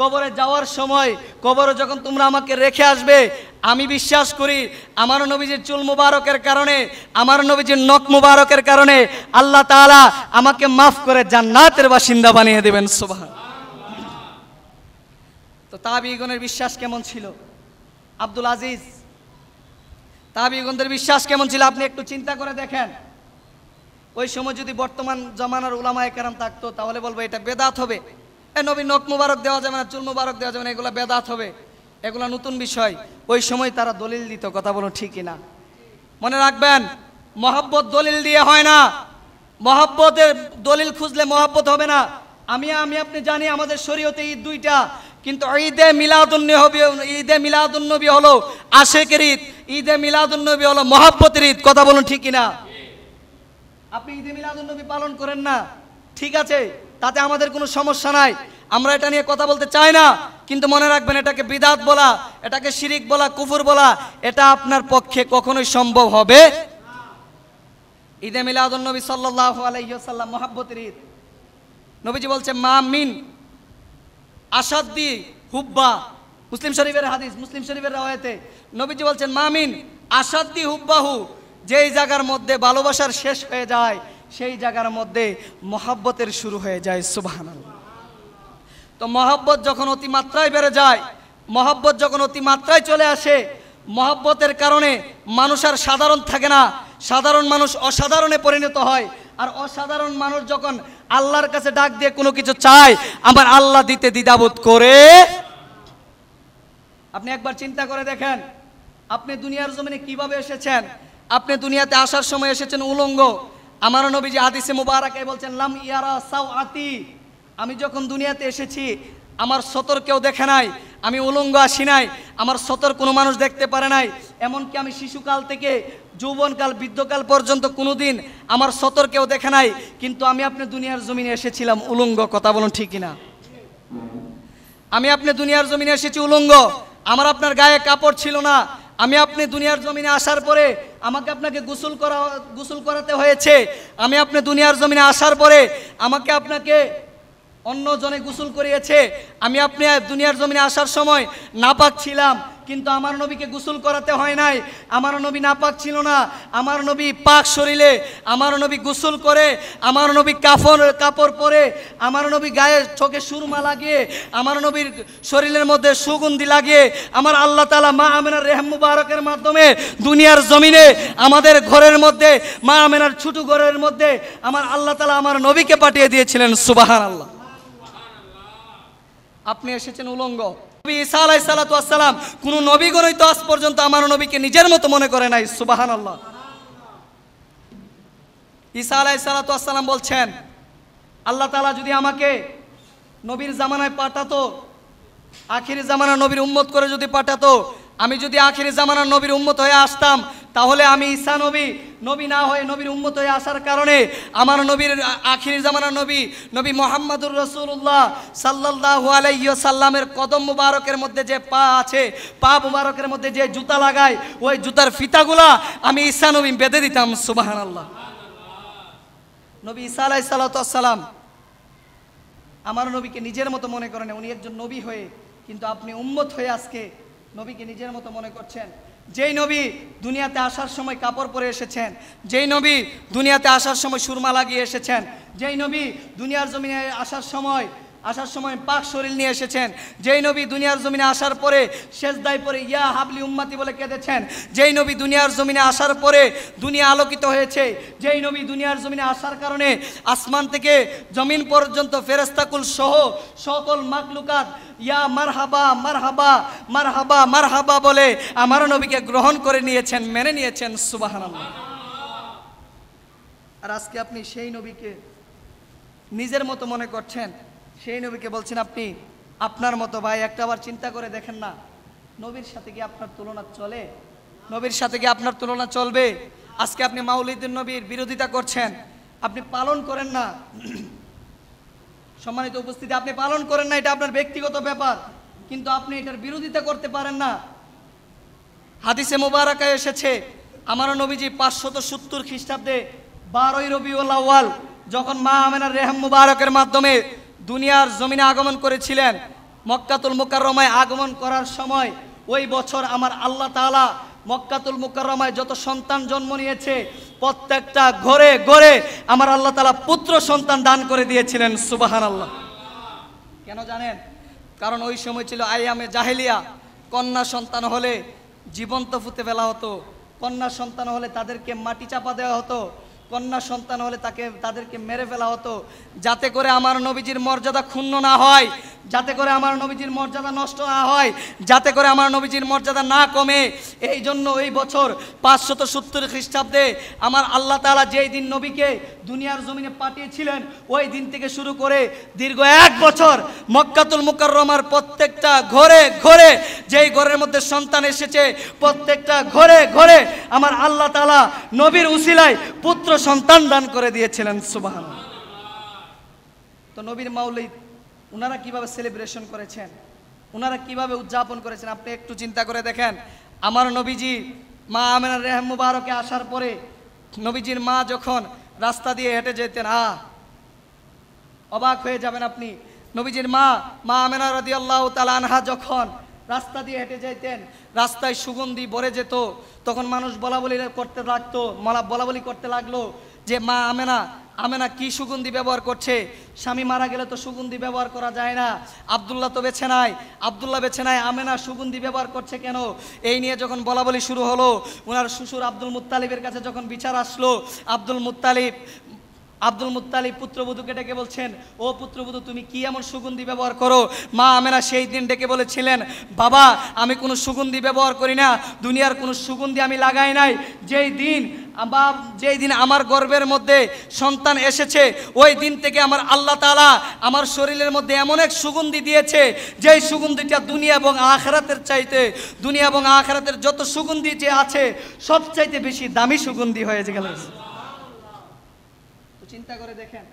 কবরে যাওয়ার সময় কবরে যখন তোমরা আমাকে রেখে আসবে আমি বিশ্বাস করি আমার নবীজির চুল মুবারকের কারণে আমার নবীজির নখ মুবারকের কারণে আল্লাহ তালা আমাকে মাফ করে জান্নাতের বাসিন্দা বানিয়ে দেবেন সোভা তো তাবিগণের বিশ্বাস কেমন ছিল আব্দুল আজিজ তাবিগণদের বিশ্বাস কেমন ছিল আপনি একটু চিন্তা করে দেখেন ওই সময় যদি বর্তমান জমানার উলামায় কেরাম থাকতো তাহলে বলবো এটা বেদাত হবে এ নবী নখ মুবারক দেওয়া যাবে না চুল মুবারক দেওয়া যাবে না এগুলো বেদাত হবে এগুলো নতুন বিষয় ওই সময় তারা দলিল দিত কথা বলো ঠিকই না মনে রাখবেন মহাব্বত দলিল দিয়ে হয় না মহাব্বতের দলিল খুঁজলে মহাব্বত হবে না আমি আমি আপনি জানি আমাদের শরীয়তে এই দুইটা কিন্তু ঈদে মিলাদুন্নবী ঈদে মিলাদুন্নবী হলো আশেকের ঈদ ঈদে মিলাদুন্নবী হলো মহাব্বতের ঈদ কথা বলুন ঠিক কিনা আপনি ঈদে মিলাদুন্নবী পালন করেন না ঠিক আছে তাতে আমাদের কোনো সমস্যা নাই আমরা এটা নিয়ে কথা বলতে চাই না কিন্তু মনে রাখবেন এটাকে বিদাত বলা এটাকে শিরিক বলা কুফুর বলা এটা আপনার পক্ষে কখনোই সম্ভব হবে ঈদে মিলাদুন্নবী সাল্লাহ আলাইসাল্লাম মহাব্বতের ঈদ নবীজি বলছে মা মিন আসাদ্দি হুব্বা মুসলিম শরীফের হাদিস মুসলিম শরীফের রাওয়াতে নবীজি বলছেন মামিন আসাদ্দি হুব্বাহু যেই জায়গার মধ্যে ভালোবাসার শেষ হয়ে যায় সেই জায়গার মধ্যে মহাব্বতের শুরু হয়ে যায় সুবাহান তো মহাব্বত যখন অতিমাত্রায় বেড়ে যায় মহাব্বত যখন অতিমাত্রায় চলে আসে মহাব্বতের কারণে মানুষ আর সাধারণ থাকে না সাধারণ মানুষ অসাধারণে পরিণত হয় আর অসাধারণ মানুষ যখন আল্লাহর কাছে ডাক দিয়ে কোনো কিছু চাই আমার আল্লাহ দিতে দ্বিধাবোধ করে আপনি একবার চিন্তা করে দেখেন আপনি দুনিয়ার জমিনে কিভাবে এসেছেন আপনি দুনিয়াতে আসার সময় এসেছেন উলঙ্গ আমার নবীজি আদিসে মুবারকে বলছেন লাম ইয়ারা সাউ আতি আমি যখন দুনিয়াতে এসেছি আমার সতর কেউ দেখে নাই আমি উলঙ্গ আসি নাই আমার সতর কোনো মানুষ দেখতে পারে নাই এমনকি আমি শিশুকাল থেকে যৌবনকাল বৃদ্ধকাল পর্যন্ত কোনো দিন আমার সতর কেউ দেখে নাই কিন্তু আমি আপনি দুনিয়ার জমিনে এসেছিলাম উলঙ্গ কথা বলুন ঠিক না আমি আপনি দুনিয়ার জমিনে এসেছি উলঙ্গ আমার আপনার গায়ে কাপড় ছিল না আমি আপনি দুনিয়ার জমিনে আসার পরে আমাকে আপনাকে গোসল করা গোসল করাতে হয়েছে আমি আপনি দুনিয়ার জমিনে আসার পরে আমাকে আপনাকে অন্য জনে গোসল করিয়েছে আমি আপনি দুনিয়ার জমিনে আসার সময় নাপাক ছিলাম কিন্তু আমার নবীকে গোসল করাতে হয় নাই আমার নবী নাপাক ছিল না আমার নবী পাক শরীরে আমার নবী গোসল করে আমার নবী কাফর কাপড় পরে আমার নবী গায়ে চোখে সুরমা লাগিয়ে আমার নবীর শরীরের মধ্যে সুগন্ধি লাগিয়ে আমার আল্লাহ তালা মা আমেনার রেহম মুবারকের মাধ্যমে দুনিয়ার জমিনে আমাদের ঘরের মধ্যে মা আমেনার ছোট ঘরের মধ্যে আমার আল্লাহ তালা আমার নবীকে পাঠিয়ে দিয়েছিলেন সুবাহান আল্লাহ আপনি এসেছেন উলঙ্গ নবী ইসা আলাই সালাতাম কোন নবীগণই তো আজ পর্যন্ত আমার নবীকে নিজের মতো মনে করে নাই সুবাহান আল্লাহ ইসা আলাই সালাতাম বলছেন আল্লাহ তালা যদি আমাকে নবীর জামানায় পাঠাতো আখির জামানা নবীর উম্মত করে যদি পাঠাতো আমি যদি আখিরে জামানার নবীর উন্মত হয়ে আসতাম তাহলে আমি ঈসা নবী নবী না হয়ে নবীর উন্মত হয়ে আসার কারণে আমার নবীর আখির জামানার নবী নবী মোহাম্মদুর রসুল্লাহ সাল্লাহ আলাইয় সাল্লামের কদম মুবারকের মধ্যে যে পা আছে পা মুবারকের মধ্যে যে জুতা লাগায় ওই জুতার ফিতাগুলা আমি ঈসা নবী বেঁধে দিতাম সুবাহান আল্লাহ নবী ঈসা আলাই সাল্লাতাম আমার নবীকে নিজের মতো মনে করেন উনি একজন নবী হয়ে কিন্তু আপনি উম্মত হয়ে আজকে নবীকে নিজের মতো মনে করছেন যেই নবী দুনিয়াতে আসার সময় কাপড় পরে এসেছেন যেই নবী দুনিয়াতে আসার সময় সুরমা লাগিয়ে এসেছেন যেই নবী দুনিয়ার জমিনে আসার সময় আসার সময় পাক শরীর নিয়ে এসেছেন যেই নবী দুনিয়ার জমিনে আসার পরে শেষ দায় পরে ইয়া হাবলি উম্মাতি বলে কেঁদেছেন যেই নবী দুনিয়ার জমিনে আসার পরে দুনিয়া আলোকিত হয়েছে যেই নবী দুনিয়ার জমিনে আসার কারণে আসমান থেকে জমিন পর্যন্ত ফেরেস্তাকুল সহ সকল মাকলুকাত ইয়া মারহাবা মারহাবা মারহাবা মারহাবা বলে আমার নবীকে গ্রহণ করে নিয়েছেন মেনে নিয়েছেন সুবাহান আর আজকে আপনি সেই নবীকে নিজের মতো মনে করছেন সেই নবীকে বলছেন আপনি আপনার মতো ভাই একটা আবার চিন্তা করে দেখেন না নবীর সাথে কি আপনার তুলনা চলে নবীর সাথে কি আপনার তুলনা চলবে আজকে আপনি মাউলিদিন নবীর বিরোধিতা করছেন আপনি পালন করেন না সম্মানিত উপস্থিতি আপনি পালন করেন না এটা আপনার ব্যক্তিগত ব্যাপার কিন্তু আপনি এটার বিরোধিতা করতে পারেন না হাদিসে মোবারকায় এসেছে আমার নবীজি পাঁচশত সত্তর খ্রিস্টাব্দে বারোই রবিউল আওয়াল যখন মা আমেনার রেহাম মুবারকের মাধ্যমে দুনিয়ার জমিনে আগমন করেছিলেন মক্কাতুল মুকাররমায় আগমন করার সময় ওই বছর আমার আল্লাহ তালা মক্কাতুল মুকাররমায় যত সন্তান জন্ম নিয়েছে প্রত্যেকটা ঘরে ঘরে আমার আল্লাহ তালা পুত্র সন্তান দান করে দিয়েছিলেন সুবাহান আল্লাহ কেন জানেন কারণ ওই সময় ছিল আইয়ামে জাহেলিয়া কন্যা সন্তান হলে জীবন্ত ফুতে ফেলা হতো কন্যা সন্তান হলে তাদেরকে মাটি চাপা দেওয়া হতো কন্যা সন্তান হলে তাকে তাদেরকে মেরে ফেলা হতো যাতে করে আমার নবীজির মর্যাদা ক্ষুণ্ণ না হয় যাতে করে আমার নবীজির মর্যাদা নষ্ট না হয় যাতে করে আমার নবীজির মর্যাদা না কমে এই জন্য এই বছর পাঁচশত সত্তর খ্রিস্টাব্দে আমার আল্লাহ তালা যেই দিন নবীকে দুনিয়ার জমিনে পাঠিয়েছিলেন ওই দিন থেকে শুরু করে দীর্ঘ এক বছর মক্কাতুল মুকাররমার প্রত্যেকটা ঘরে ঘরে যেই ঘরের মধ্যে সন্তান এসেছে প্রত্যেকটা ঘরে ঘরে আমার আল্লাহ তালা নবীর উসিলায় পুত্র সন্তান দান করে দিয়েছিলেন সুবাহান তো নবীর মাউলি ওনারা কিভাবে সেলিব্রেশন করেছেন ওনারা কিভাবে উদযাপন করেছেন আপনি একটু চিন্তা করে দেখেন আমার নবীজি মা আমেনার রেহম মুবারকে আসার পরে নবীজির মা যখন রাস্তা দিয়ে হেঁটে যেতেন আ অবাক হয়ে যাবেন আপনি নবীজির মা মা আমেনা রদি আল্লাহ তালা আনহা যখন রাস্তা দিয়ে হেঁটে যাইতেন রাস্তায় সুগন্ধি ভরে যেত তখন মানুষ বলা বলি করতে লাগতো মালা বলাবলি করতে লাগলো যে মা আমেনা আমেনা কি সুগন্ধি ব্যবহার করছে স্বামী মারা গেলে তো সুগন্ধি ব্যবহার করা যায় না আবদুল্লাহ তো বেছে নাই আবদুল্লাহ বেছে নাই আমেনা সুগন্ধি ব্যবহার করছে কেন এই নিয়ে যখন বলা বলি শুরু হলো ওনার শ্বশুর আব্দুল মুতালিবের কাছে যখন বিচার আসলো আব্দুল মুতালিব আব্দুল মুতালি পুত্রবধূকে ডেকে বলছেন ও পুত্রবধূ তুমি কি এমন সুগন্ধি ব্যবহার করো মা আমেরা সেই দিন ডেকে বলেছিলেন বাবা আমি কোনো সুগন্ধি ব্যবহার করি না দুনিয়ার কোনো সুগন্ধি আমি লাগাই নাই যেই দিন বা যেই দিন আমার গর্বের মধ্যে সন্তান এসেছে ওই দিন থেকে আমার আল্লাহ তালা আমার শরীরের মধ্যে এমন এক সুগন্ধি দিয়েছে যেই সুগন্ধিটা দুনিয়া এবং আখরাতের চাইতে দুনিয়া এবং আখরাতের যত সুগন্ধি যে আছে সব চাইতে বেশি দামি সুগন্ধি হয়ে গেল চিন্তা করে দেখেন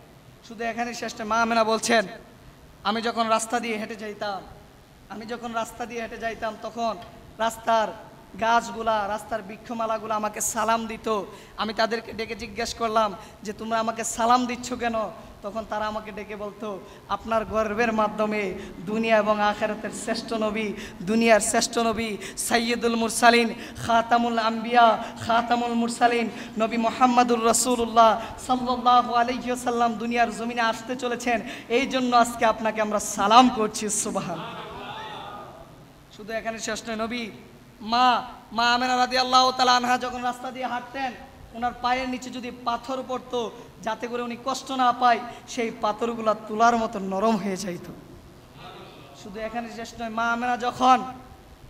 শুধু এখানে শেষটা মা মেনা বলছেন আমি যখন রাস্তা দিয়ে হেঁটে যাইতাম আমি যখন রাস্তা দিয়ে হেঁটে যাইতাম তখন রাস্তার গাছগুলা রাস্তার বৃক্ষমালাগুলো আমাকে সালাম দিত আমি তাদেরকে ডেকে জিজ্ঞেস করলাম যে তোমরা আমাকে সালাম দিচ্ছ কেন তখন তারা আমাকে ডেকে বলতো আপনার গর্বের মাধ্যমে দুনিয়া এবং আখেরাতের শ্রেষ্ঠ নবী দুনিয়ার শ্রেষ্ঠ নবী সৈয়দুল মুরসালিন খাতামুল আম্বিয়া খাতামুল মুরসালিন নবী মোহাম্মদুর রসুল্লাহ সাল্লাহ আলহ্লাম দুনিয়ার জমিনে আসতে চলেছেন এই জন্য আজকে আপনাকে আমরা সালাম করছি সুবাহ শুধু এখানে শ্রেষ্ঠ নবী মা মা আমেনা রাদি আল্লাহ তালা আনহা যখন রাস্তা দিয়ে হাঁটতেন ওনার পায়ের নিচে যদি পাথর পড়তো যাতে করে উনি কষ্ট না পায় সেই পাথরগুলা তোলার মতো নরম হয়ে যাইত শুধু এখানে শেষ নয় মা আমেনা যখন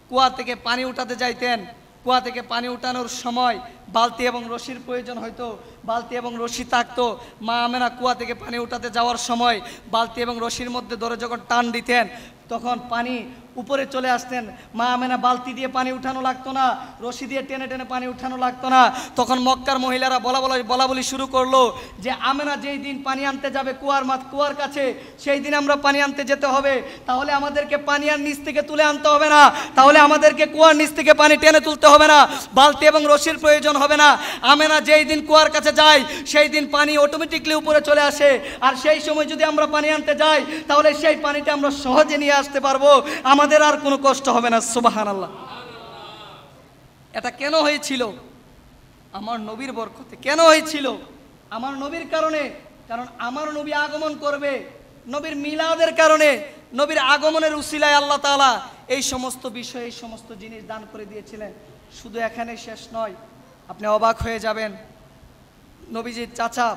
কুয়া থেকে পানি উঠাতে যাইতেন কুয়া থেকে পানি উঠানোর সময় বালতি এবং রশির প্রয়োজন হয়তো বালতি এবং রশি থাকতো মা আমেনা কুয়া থেকে পানি উঠাতে যাওয়ার সময় বালতি এবং রশির মধ্যে ধরে যখন টান দিতেন তখন পানি উপরে চলে আসতেন মা আমেনা বালতি দিয়ে পানি উঠানো লাগতো না রশি দিয়ে টেনে টেনে পানি উঠানো লাগতো না তখন মক্কার মহিলারা বলা বলা বলা বলি শুরু করলো যে আমেনা যেই দিন পানি আনতে যাবে কুয়ার মাছ কুয়ার কাছে সেই দিন আমরা পানি আনতে যেতে হবে তাহলে আমাদেরকে পানি আর নিচ থেকে তুলে আনতে হবে না তাহলে আমাদেরকে কুয়ার নিচ থেকে পানি টেনে তুলতে হবে না বালতি এবং রশির প্রয়োজন হবে না আমেনা যেই দিন কুয়ার কাছে যায় সেই দিন পানি অটোমেটিকলি উপরে চলে আসে আর সেই সময় যদি আমরা পানি আনতে যাই তাহলে সেই পানিটা আমরা সহজে নিয়ে আসতে পারবো আমার আমাদের আর কোনো কষ্ট হবে না সুবাহান আল্লাহ এটা কেন হয়েছিল আমার নবীর বরকতে কেন হয়েছিল আমার নবীর কারণে কারণ আমার নবী আগমন করবে নবীর মিলাদের কারণে নবীর আগমনের উসিলায় আল্লাহ তালা এই সমস্ত বিষয়ে এই সমস্ত জিনিস দান করে দিয়েছিলেন শুধু এখানে শেষ নয় আপনি অবাক হয়ে যাবেন নবীজির চাচা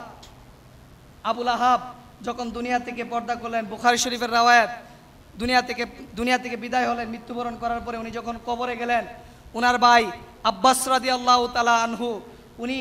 আবুল আহাব যখন দুনিয়া থেকে পর্দা করলেন বুখারি শরীফের রাওয়ায়ত দুনিয়া থেকে দুনিয়া থেকে বিদায় হলেন মৃত্যুবরণ করার পরে উনি যখন কবরে গেলেন উনার ভাই আব্বাস রাদি আল্লাহ তালা আনহু উনি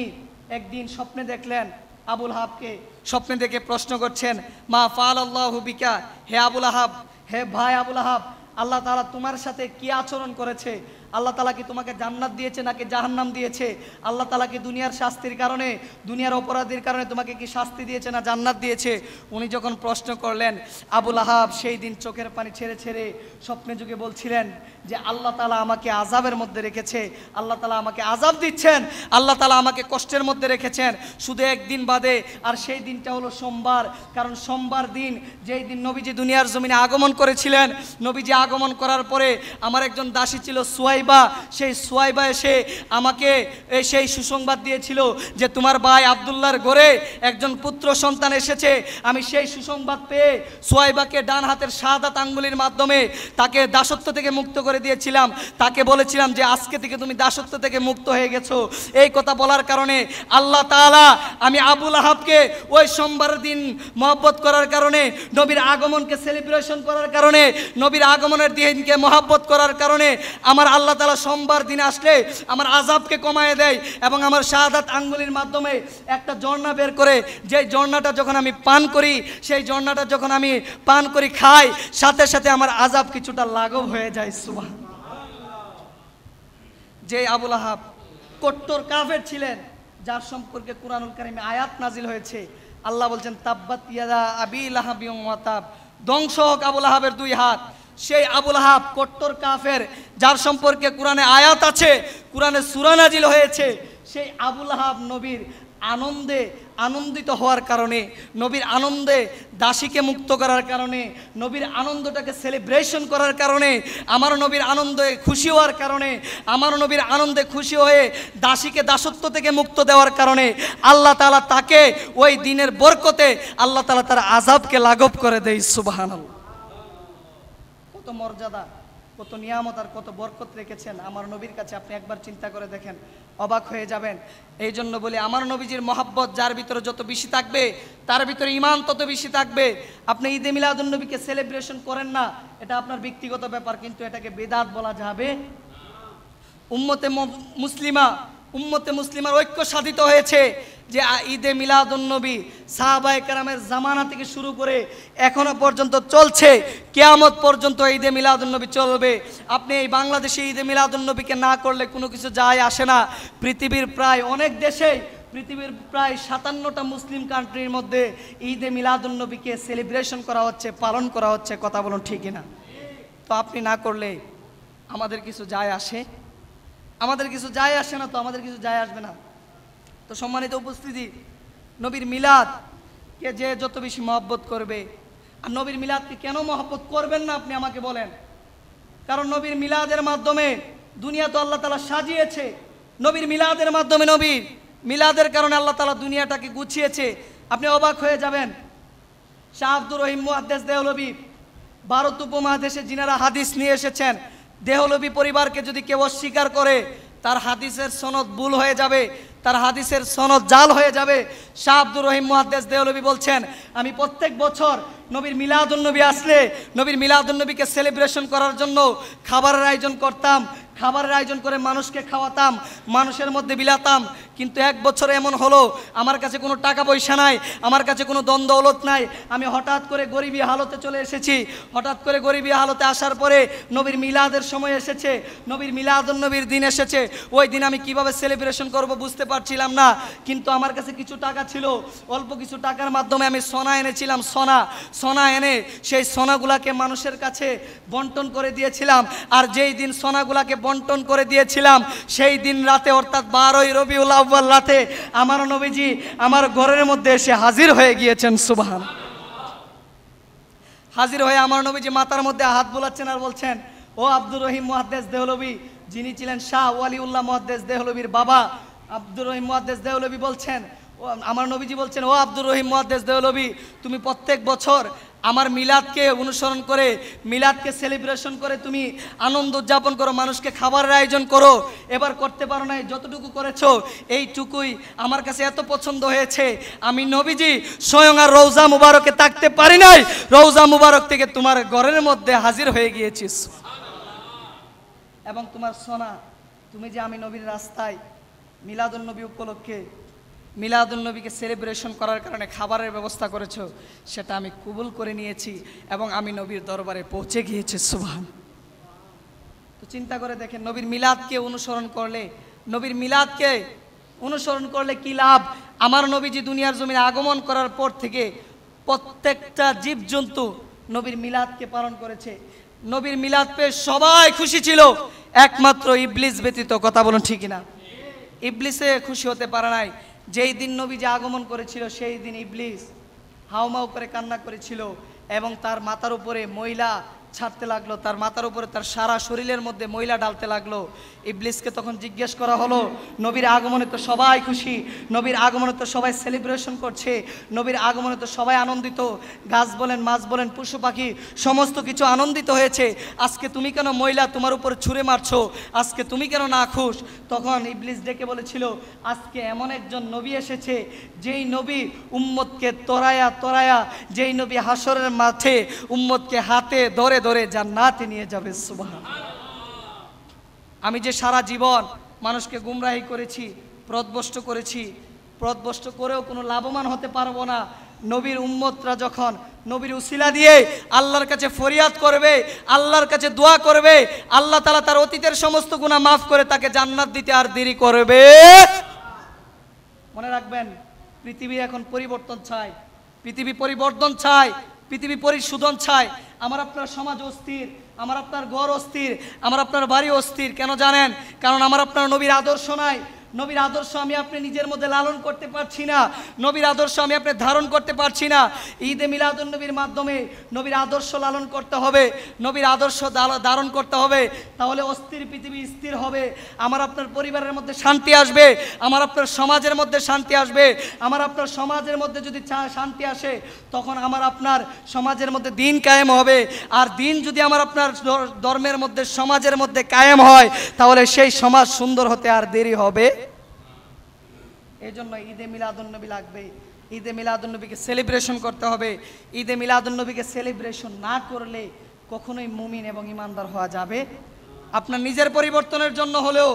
একদিন স্বপ্নে দেখলেন আবুল হাবকে স্বপ্নে দেখে প্রশ্ন করছেন মা ফাল আল্লাহ হুবিকা হে আবুল হাব হে ভাই আবুল হাব আল্লাহ তালা তোমার সাথে কি আচরণ করেছে আল্লাহ তালা কি তোমাকে জান্নাত দিয়েছে নাকি জাহান্নাম দিয়েছে আল্লাহ তালা কি দুনিয়ার শাস্তির কারণে দুনিয়ার অপরাধীর কারণে তোমাকে কি শাস্তি দিয়েছে না জান্নাত দিয়েছে উনি যখন প্রশ্ন করলেন আবুল আহাব সেই দিন চোখের পানি ছেড়ে ছেড়ে স্বপ্নে যুগে বলছিলেন যে আল্লাহ তালা আমাকে আজাবের মধ্যে রেখেছে আল্লাহ তালা আমাকে আজাব দিচ্ছেন আল্লাহ তালা আমাকে কষ্টের মধ্যে রেখেছেন শুধু একদিন বাদে আর সেই দিনটা হলো সোমবার কারণ সোমবার দিন যেই দিন নবীজি দুনিয়ার জমিনে আগমন করেছিলেন নবীজি আগমন করার পরে আমার একজন দাসী ছিল সোয়াইবা সেই সোয়াইবা এসে আমাকে সেই সুসংবাদ দিয়েছিল যে তোমার ভাই আবদুল্লার ঘরে একজন পুত্র সন্তান এসেছে আমি সেই সুসংবাদ পেয়ে সোয়াইবাকে ডান হাতের সাদা আঙ্গুলির মাধ্যমে তাকে দাসত্ব থেকে মুক্ত করে দিয়েছিলাম তাকে বলেছিলাম যে আজকে থেকে তুমি দাসত্ব থেকে মুক্ত হয়ে গেছো এই কথা বলার কারণে আল্লাহ তালা আমি আবুল আহাবকে ওই সোমবার দিন মহব্বত করার কারণে নবীর আগমনকে সেলিব্রেশন করার কারণে নবীর আগমন মনের দিনকে মহাব্বত করার কারণে আমার আল্লাহ তালা সোমবার দিন আসলে আমার আজাবকে কমায় দেয় এবং আমার শাহাদাত আঙ্গুলির মাধ্যমে একটা ঝর্ণা বের করে যে ঝর্ণাটা যখন আমি পান করি সেই ঝর্ণাটা যখন আমি পান করি খাই সাথে সাথে আমার আজাব কিছুটা লাঘব হয়ে যায় সুবাহ যে আবুল আহাব কট্টর কাফের ছিলেন যার সম্পর্কে কোরআনুল কারিমে আয়াত নাজিল হয়েছে আল্লাহ বলছেন তাব্বাত ইয়াদা আবি লাহাবি ওয়াতাব ধ্বংস হোক আবুল আহাবের দুই হাত সেই আবুল হাব কট্টর কাফের যার সম্পর্কে কোরআনে আয়াত আছে কোরআনে সুরানাজিল হয়েছে সেই আবুল হাব নবীর আনন্দে আনন্দিত হওয়ার কারণে নবীর আনন্দে দাসীকে মুক্ত করার কারণে নবীর আনন্দটাকে সেলিব্রেশন করার কারণে আমার নবীর আনন্দে খুশি হওয়ার কারণে আমার নবীর আনন্দে খুশি হয়ে দাসীকে দাসত্ব থেকে মুক্ত দেওয়ার কারণে আল্লাহ তালা তাকে ওই দিনের বরকতে আল্লাহ তালা তার আজাবকে লাঘব করে দেয় সুবাহান আল্লাহ মর্যাদা কত নিয়ামত আর কত বরকত রেখেছেন আমার নবীর কাছে আপনি একবার চিন্তা করে দেখেন অবাক হয়ে যাবেন এই জন্য বলি আমার নবীজির মহাব্বত যার ভিতরে যত বেশি থাকবে তার ভিতরে ইমান তত বেশি থাকবে আপনি ঈদে মিলাদুল নবীকে সেলিব্রেশন করেন না এটা আপনার ব্যক্তিগত ব্যাপার কিন্তু এটাকে বেদাত বলা যাবে উম্মতে মুসলিমা উম্মতে মুসলিমার ঐক্য সাধিত হয়েছে যে ঈদে মিলাদুন্নবী সাহাবাই কারামের জামানা থেকে শুরু করে এখনও পর্যন্ত চলছে কেয়ামত পর্যন্ত ঈদে মিলাদুন্নবী চলবে আপনি এই বাংলাদেশে ঈদে মিলাদুন্নবীকে না করলে কোনো কিছু যায় আসে না পৃথিবীর প্রায় অনেক দেশেই পৃথিবীর প্রায় সাতান্নটা মুসলিম কান্ট্রির মধ্যে ঈদে মিলাদুন্নবীকে সেলিব্রেশন করা হচ্ছে পালন করা হচ্ছে কথা বলুন ঠিকই না তো আপনি না করলে আমাদের কিছু যায় আসে আমাদের কিছু যায় আসে না তো আমাদের কিছু যায় আসবে না তো সম্মানিত উপস্থিতি নবীর মিলাদ কে যে যত বেশি মহব্বত করবে আর নবীর মিলাদকে কেন মহব্বত করবেন না আপনি আমাকে বলেন কারণ নবীর মিলাদের মাধ্যমে দুনিয়া তো আল্লাহ তালা সাজিয়েছে নবীর মিলাদের মাধ্যমে নবীর মিলাদের কারণে আল্লাহ তালা দুনিয়াটাকে গুছিয়েছে আপনি অবাক হয়ে যাবেন শাহ আব্দুর রহিম মুহাদ্দেস দেওলবি ভারত উপমহাদেশে যিনারা হাদিস নিয়ে এসেছেন দেহলভী পরিবারকে যদি কেউ অস্বীকার করে তার হাদিসের সনদ ভুল হয়ে যাবে তার হাদিসের সনদ জাল হয়ে যাবে শাহ আব্দুর রহিম মহাদ্দেশ দেহলভী বলছেন আমি প্রত্যেক বছর নবীর নবী আসলে নবীর নবীকে সেলিব্রেশন করার জন্য খাবারের আয়োজন করতাম খাবারের আয়োজন করে মানুষকে খাওয়াতাম মানুষের মধ্যে বিলাতাম কিন্তু এক বছর এমন হলো আমার কাছে কোনো টাকা পয়সা নাই আমার কাছে কোনো দ্বন্দ্ব ওলত নাই আমি হঠাৎ করে গরিবী হালতে চলে এসেছি হঠাৎ করে গরিবী হালতে আসার পরে নবীর মিলাদের সময় এসেছে নবীর মিলাদ নবীর দিন এসেছে ওই দিন আমি কিভাবে সেলিব্রেশন করব বুঝতে পারছিলাম না কিন্তু আমার কাছে কিছু টাকা ছিল অল্প কিছু টাকার মাধ্যমে আমি সোনা এনেছিলাম সোনা সোনা এনে সেই সোনাগুলাকে মানুষের কাছে বন্টন করে দিয়েছিলাম আর যেই দিন সোনাগুলাকে বন্টন করে দিয়েছিলাম সেই দিন রাতে অর্থাৎ বারোই রবি আব্বাল রাতে আমার নবীজি আমার ঘরের মধ্যে এসে হাজির হয়ে গিয়েছেন সুবাহ হাজির হয়ে আমার নবীজি মাতার মধ্যে হাত বোলাচ্ছেন আর বলছেন ও আব্দুর রহিম মহাদ্দেশ দেহলবি যিনি ছিলেন শাহ উল্লাহ মহাদ্দেশ দেহলবির বাবা আব্দুর রহিম মহাদ্দেশ দেহলবি বলছেন আমার নবীজি বলছেন ও আব্দুর রহিম মহাদ্দেশ দেহলবি তুমি প্রত্যেক বছর আমার মিলাদকে অনুসরণ করে মিলাদকে সেলিব্রেশন করে তুমি আনন্দ উদযাপন করো মানুষকে খাবারের আয়োজন করো এবার করতে পারো না যতটুকু করেছো এইটুকুই আমার কাছে এত পছন্দ হয়েছে আমি নবীজি স্বয়ং আর রৌজা মুবারকে থাকতে পারি নাই রৌজা মুবারক থেকে তোমার ঘরের মধ্যে হাজির হয়ে গিয়েছিস এবং তোমার সোনা তুমি যে আমি নবীর রাস্তায় মিলাদুল নবী উপলক্ষে মিলাদুল নবীকে সেলিব্রেশন করার কারণে খাবারের ব্যবস্থা করেছ সেটা আমি কবুল করে নিয়েছি এবং আমি নবীর দরবারে পৌঁছে গিয়েছি সুভান তো চিন্তা করে দেখেন নবীর মিলাদকে অনুসরণ করলে নবীর মিলাদকে অনুসরণ করলে কি লাভ আমার নবীজি দুনিয়ার জমিনে আগমন করার পর থেকে প্রত্যেকটা জীবজন্তু নবীর মিলাদকে পালন করেছে নবীর মিলাদ পেয়ে সবাই খুশি ছিল একমাত্র ইবলিস ব্যতীত কথা বলুন ঠিক না ইবলিসে খুশি হতে পারে নাই যেই দিন যে আগমন করেছিল সেই দিন ইবলিস হাওমা করে কান্না করেছিল এবং তার মাথার উপরে মহিলা ছাড়তে লাগলো তার মাথার উপরে তার সারা শরীরের মধ্যে ময়লা ডালতে লাগলো ইবলিসকে তখন জিজ্ঞেস করা হলো নবীর আগমনে তো সবাই খুশি নবীর আগমনে তো সবাই সেলিব্রেশন করছে নবীর আগমনে তো সবাই আনন্দিত গাছ বলেন মাছ বলেন পশু পাখি সমস্ত কিছু আনন্দিত হয়েছে আজকে তুমি কেন ময়লা তোমার উপর ছুঁড়ে মারছো আজকে তুমি কেন না খুশ তখন ইবলিস ডেকে বলেছিল আজকে এমন একজন নবী এসেছে যেই নবী উম্মতকে তরায়া তরায়া যেই নবী হাসরের মাঠে উম্মতকে হাতে ধরে ধরে জান্নাতে নিয়ে যাবে সুবাহ আমি যে সারা জীবন মানুষকে গুমরাহি করেছি প্রদবষ্ট করেছি প্রদবষ্ট করেও কোনো লাভবান হতে পারবো না নবীর উম্মতরা যখন নবীর উসিলা দিয়ে আল্লাহর কাছে ফরিয়াদ করবে আল্লাহর কাছে দোয়া করবে আল্লাহ তালা তার অতীতের সমস্ত গুণা মাফ করে তাকে জান্নাত দিতে আর দেরি করবে মনে রাখবেন পৃথিবী এখন পরিবর্তন চায় পৃথিবী পরিবর্তন চায় পৃথিবী পরিশোধন চায় আমার আপনার সমাজ অস্থির আমার আপনার ঘর অস্থির আমার আপনার বাড়ি অস্থির কেন জানেন কারণ আমার আপনার নবীর আদর্শ নাই নবীর আদর্শ আমি আপনি নিজের মধ্যে লালন করতে পারছি না নবীর আদর্শ আমি আপনি ধারণ করতে পারছি না ঈদে মিলাদুল নবীর মাধ্যমে নবীর আদর্শ লালন করতে হবে নবীর আদর্শ ধারণ করতে হবে তাহলে অস্থির পৃথিবী স্থির হবে আমার আপনার পরিবারের মধ্যে শান্তি আসবে আমার আপনার সমাজের মধ্যে শান্তি আসবে আমার আপনার সমাজের মধ্যে যদি শান্তি আসে তখন আমার আপনার সমাজের মধ্যে দিন কায়েম হবে আর দিন যদি আমার আপনার ধর্মের মধ্যে সমাজের মধ্যে কায়েম হয় তাহলে সেই সমাজ সুন্দর হতে আর দেরি হবে এই জন্য ঈদে মিলাদুন্নবী লাগবে ঈদে মিলাদুন্নবীকে সেলিব্রেশন করতে হবে ঈদে মিলাদুন্নবীকে সেলিব্রেশন না করলে কখনোই মুমিন এবং ইমানদার হওয়া যাবে আপনার নিজের পরিবর্তনের জন্য হলেও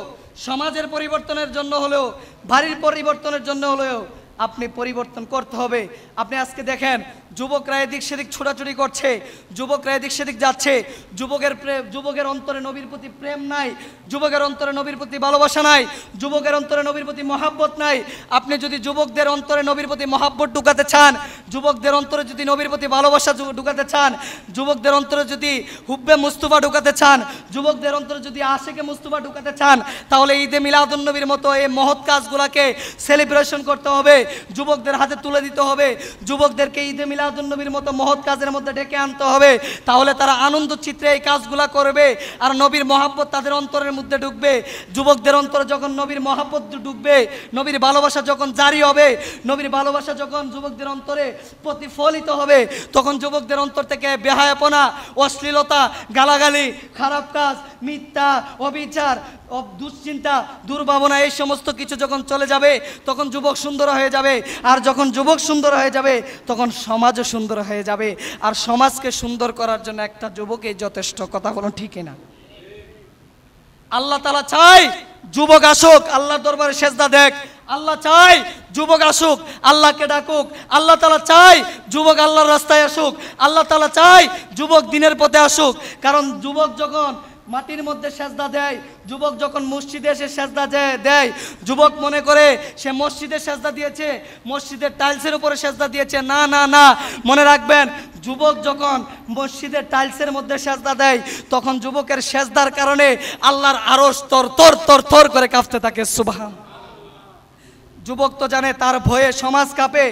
সমাজের পরিবর্তনের জন্য হলেও বাড়ির পরিবর্তনের জন্য হলেও আপনি পরিবর্তন করতে হবে আপনি আজকে দেখেন যুবকরা এদিক সেদিক ছোটাছুটি করছে যুবকরা এদিক সেদিক যাচ্ছে যুবকের প্রেম যুবকের অন্তরে নবীর প্রতি প্রেম নাই যুবকের অন্তরে নবীর প্রতি ভালোবাসা নাই যুবকের অন্তরে নবীর প্রতি মহাব্বত নাই আপনি যদি যুবকদের অন্তরে নবীর প্রতি মহাব্বত ঢুকাতে চান যুবকদের অন্তরে যদি নবীর প্রতি ভালোবাসা ঢুকাতে চান যুবকদের অন্তরে যদি হুব্বে মুস্তফা ঢুকাতে চান যুবকদের অন্তরে যদি আশেকে মুস্তফা ঢুকাতে চান তাহলে ঈদে নবীর মতো এই মহৎ কাজগুলোকে সেলিব্রেশন করতে হবে যুবকদের হাতে তুলে দিতে হবে যুবকদেরকে ঈদে মিলাদ নবীর মতো মহৎ কাজের মধ্যে ডেকে আনতে হবে তাহলে তারা আনন্দ চিত্রে এই কাজগুলো করবে আর নবীর মহাব্বত তাদের অন্তরের মধ্যে ঢুকবে যুবকদের অন্তরে যখন নবীর মহাব্বত ঢুকবে নবীর ভালোবাসা যখন জারি হবে নবীর ভালোবাসা যখন যুবকদের অন্তরে প্রতিফলিত হবে তখন যুবকদের অন্তর থেকে বেহায়াপনা অশ্লীলতা গালাগালি খারাপ কাজ মিথ্যা অবিচার দুশ্চিন্তা দুর্ভাবনা এই সমস্ত কিছু যখন চলে যাবে তখন যুবক সুন্দর হয়ে যাবে আর যখন যুবক সুন্দর হয়ে যাবে তখন সমাজ সমাজও সুন্দর হয়ে যাবে আর সমাজকে সুন্দর করার জন্য একটা যুবকের যথেষ্ট কথা বলো ঠিক না আল্লাহ তালা চাই যুবক আসুক আল্লাহ দরবারে সেজদা দেখ আল্লাহ চাই যুবক আসুক আল্লাহকে ডাকুক আল্লাহ তালা চাই যুবক আল্লাহর রাস্তায় আসুক আল্লাহ তালা চাই যুবক দিনের পথে আসুক কারণ যুবক যখন মাটির মধ্যে সেজদা দেয় যুবক যখন মসজিদে এসে সেজদা দেয় যুবক মনে করে সে মসজিদে সেজদা দিয়েছে মসজিদের টাইলসের উপরে সেজদা দিয়েছে না না না মনে রাখবেন যুবক যখন মসজিদের টাইলসের মধ্যে সেজদা দেয় তখন যুবকের সেজদার কারণে আল্লাহর আরো তর তর তর তর করে কাঁপতে থাকে সুবাহ যুবক তো জানে তার ভয়ে সমাজ কাঁপে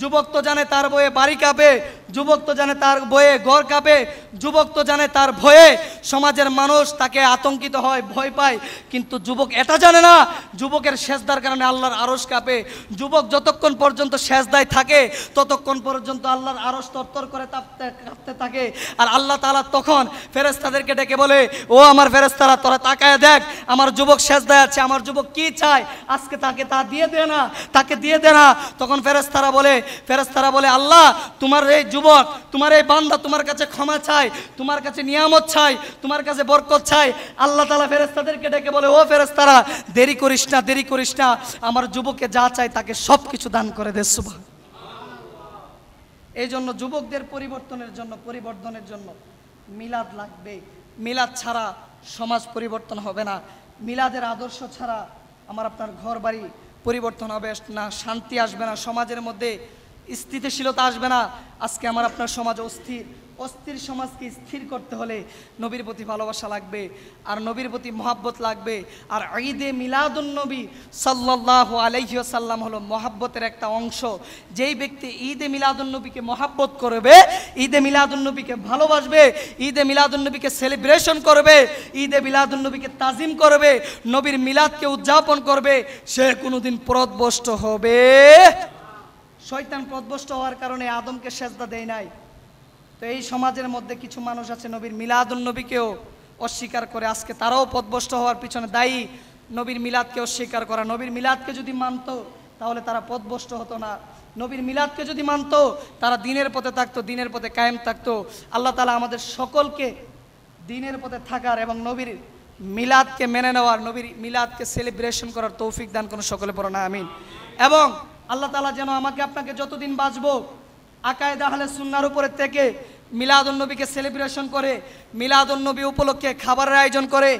যুবক তো জানে তার বয়ে বাড়ি কাঁপে যুবক তো জানে তার বয়ে গড় কাঁপে যুবক তো জানে তার ভয়ে সমাজের মানুষ তাকে আতঙ্কিত হয় ভয় পায় কিন্তু যুবক এটা জানে না যুবকের শেষদার কারণে আল্লাহর আরস কাঁপে যুবক যতক্ষণ পর্যন্ত সেজদায় থাকে ততক্ষণ পর্যন্ত আল্লাহর আরস তরতর করে তাপতে কাঁপতে থাকে আর আল্লাহ তালা তখন ফেরেস্তাদেরকে ডেকে বলে ও আমার ফেরেস্তারা তোরা তাকায় দেখ আমার যুবক সেজদায় আছে আমার যুবক কি চায় আজকে তাকে তা দিয়ে দে না তাকে দিয়ে দে না তখন ফেরেস্তারা বলে ফেরেস্তারা বলে আল্লাহ তোমার এই যুবক তোমার এই বান্দা তোমার কাছে ক্ষমা চাই তোমার কাছে নিয়ামত চাই তোমার কাছে বরকত চাই আল্লাহ তালা ফেরেস্তাদেরকে ডেকে বলে ও ফেরেস্তারা দেরি করিস না দেরি করিস না আমার যুবকে যা চাই তাকে সব কিছু দান করে দে সুবাহ এই জন্য যুবকদের পরিবর্তনের জন্য পরিবর্তনের জন্য মিলাদ লাগবে মিলাদ ছাড়া সমাজ পরিবর্তন হবে না মিলাদের আদর্শ ছাড়া আমার আপনার ঘর বাড়ি পরিবর্তন হবে না শান্তি আসবে না সমাজের মধ্যে স্থিতিশীলতা আসবে না আজকে আমার আপনার সমাজ অস্থির অস্থির সমাজকে স্থির করতে হলে নবীর প্রতি ভালোবাসা লাগবে আর নবীর প্রতি মহাব্বত লাগবে আর ঈদে মিলাদুন নবী সাল্লাহ আলহিসাল্লাম হলো মহাব্বতের একটা অংশ যেই ব্যক্তি ঈদে মিলাদুন নবীকে মহাব্বত করবে ঈদে মিলাদুন নবীকে ভালোবাসবে ঈদে মিলাদুন নবীকে সেলিব্রেশন করবে ঈদে মিলাদুন নবীকে তাজিম করবে নবীর মিলাদকে উদযাপন করবে সে কোনোদিন প্রদবষ্ট হবে শয়তান পদভস্ত হওয়ার কারণে আদমকে সেজদা দেয় নাই তো এই সমাজের মধ্যে কিছু মানুষ আছে নবীর মিলাদুল নবীকেও অস্বীকার করে আজকে তারাও পদভস্ত হওয়ার পিছনে দায়ী নবীর মিলাদকে অস্বীকার করা নবীর মিলাদকে যদি মানত তাহলে তারা পদভস্ত হতো না নবীর মিলাদকে যদি মানত তারা দিনের পথে থাকতো দিনের পথে কায়েম থাকতো আল্লাহ তালা আমাদের সকলকে দিনের পথে থাকার এবং নবীর মিলাদকে মেনে নেওয়ার নবীর মিলাদকে সেলিব্রেশন করার তৌফিক দান কোনো সকলে পড়ো না আমিন এবং আল্লাহ তালা যেন আমাকে আপনাকে যতদিন বাঁচব আকায় দাহালে সুন্নার উপরে থেকে মিলাদুন্নবীকে সেলিব্রেশন করে মিলাদুন্নবী উপলক্ষে খাবারের আয়োজন করে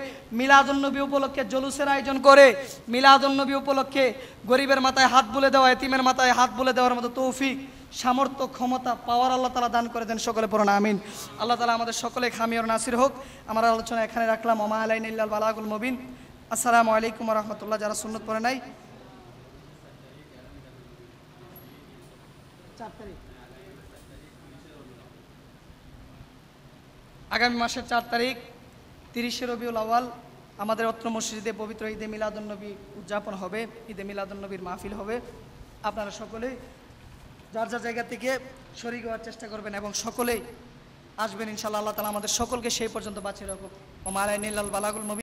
মিলাদুন্নবী উপলক্ষে জলুসের আয়োজন করে মিলাদুন্নবী উপলক্ষে গরিবের মাথায় হাত বুলে দেওয়া এতিমের মাথায় হাত বুলে দেওয়ার মতো তৌফিক সামর্থ্য ক্ষমতা পাওয়ার আল্লাহ তালা দান করে দেন সকলে পুরো আমিন আল্লাহ তালা আমাদের সকলে খামিয়র নাসির হোক আমার আলোচনা এখানে রাখলাম মামা আলাইন ইল্লাল বালাগুল মবিন আসসালামু আলাইকুম রহমতুল্লাহ যারা সুন্নত পরে নাই আগামী মাসের চার তারিখ তিরিশে রবিউল আওয়াল আমাদের অত্র মসজিদে পবিত্র ঈদে মিলাদুলনবী উদযাপন হবে ঈদে মিলাদুলনবীর মাহফিল হবে আপনারা সকলেই যার যার জায়গা থেকে শরীর হওয়ার চেষ্টা করবেন এবং সকলেই আসবেন ইনশাল্লাহ আল্লাহ তালা আমাদের সকলকে সেই পর্যন্ত বাঁচিয়ে রাখুক ও মালায় নীলাল বালাগুল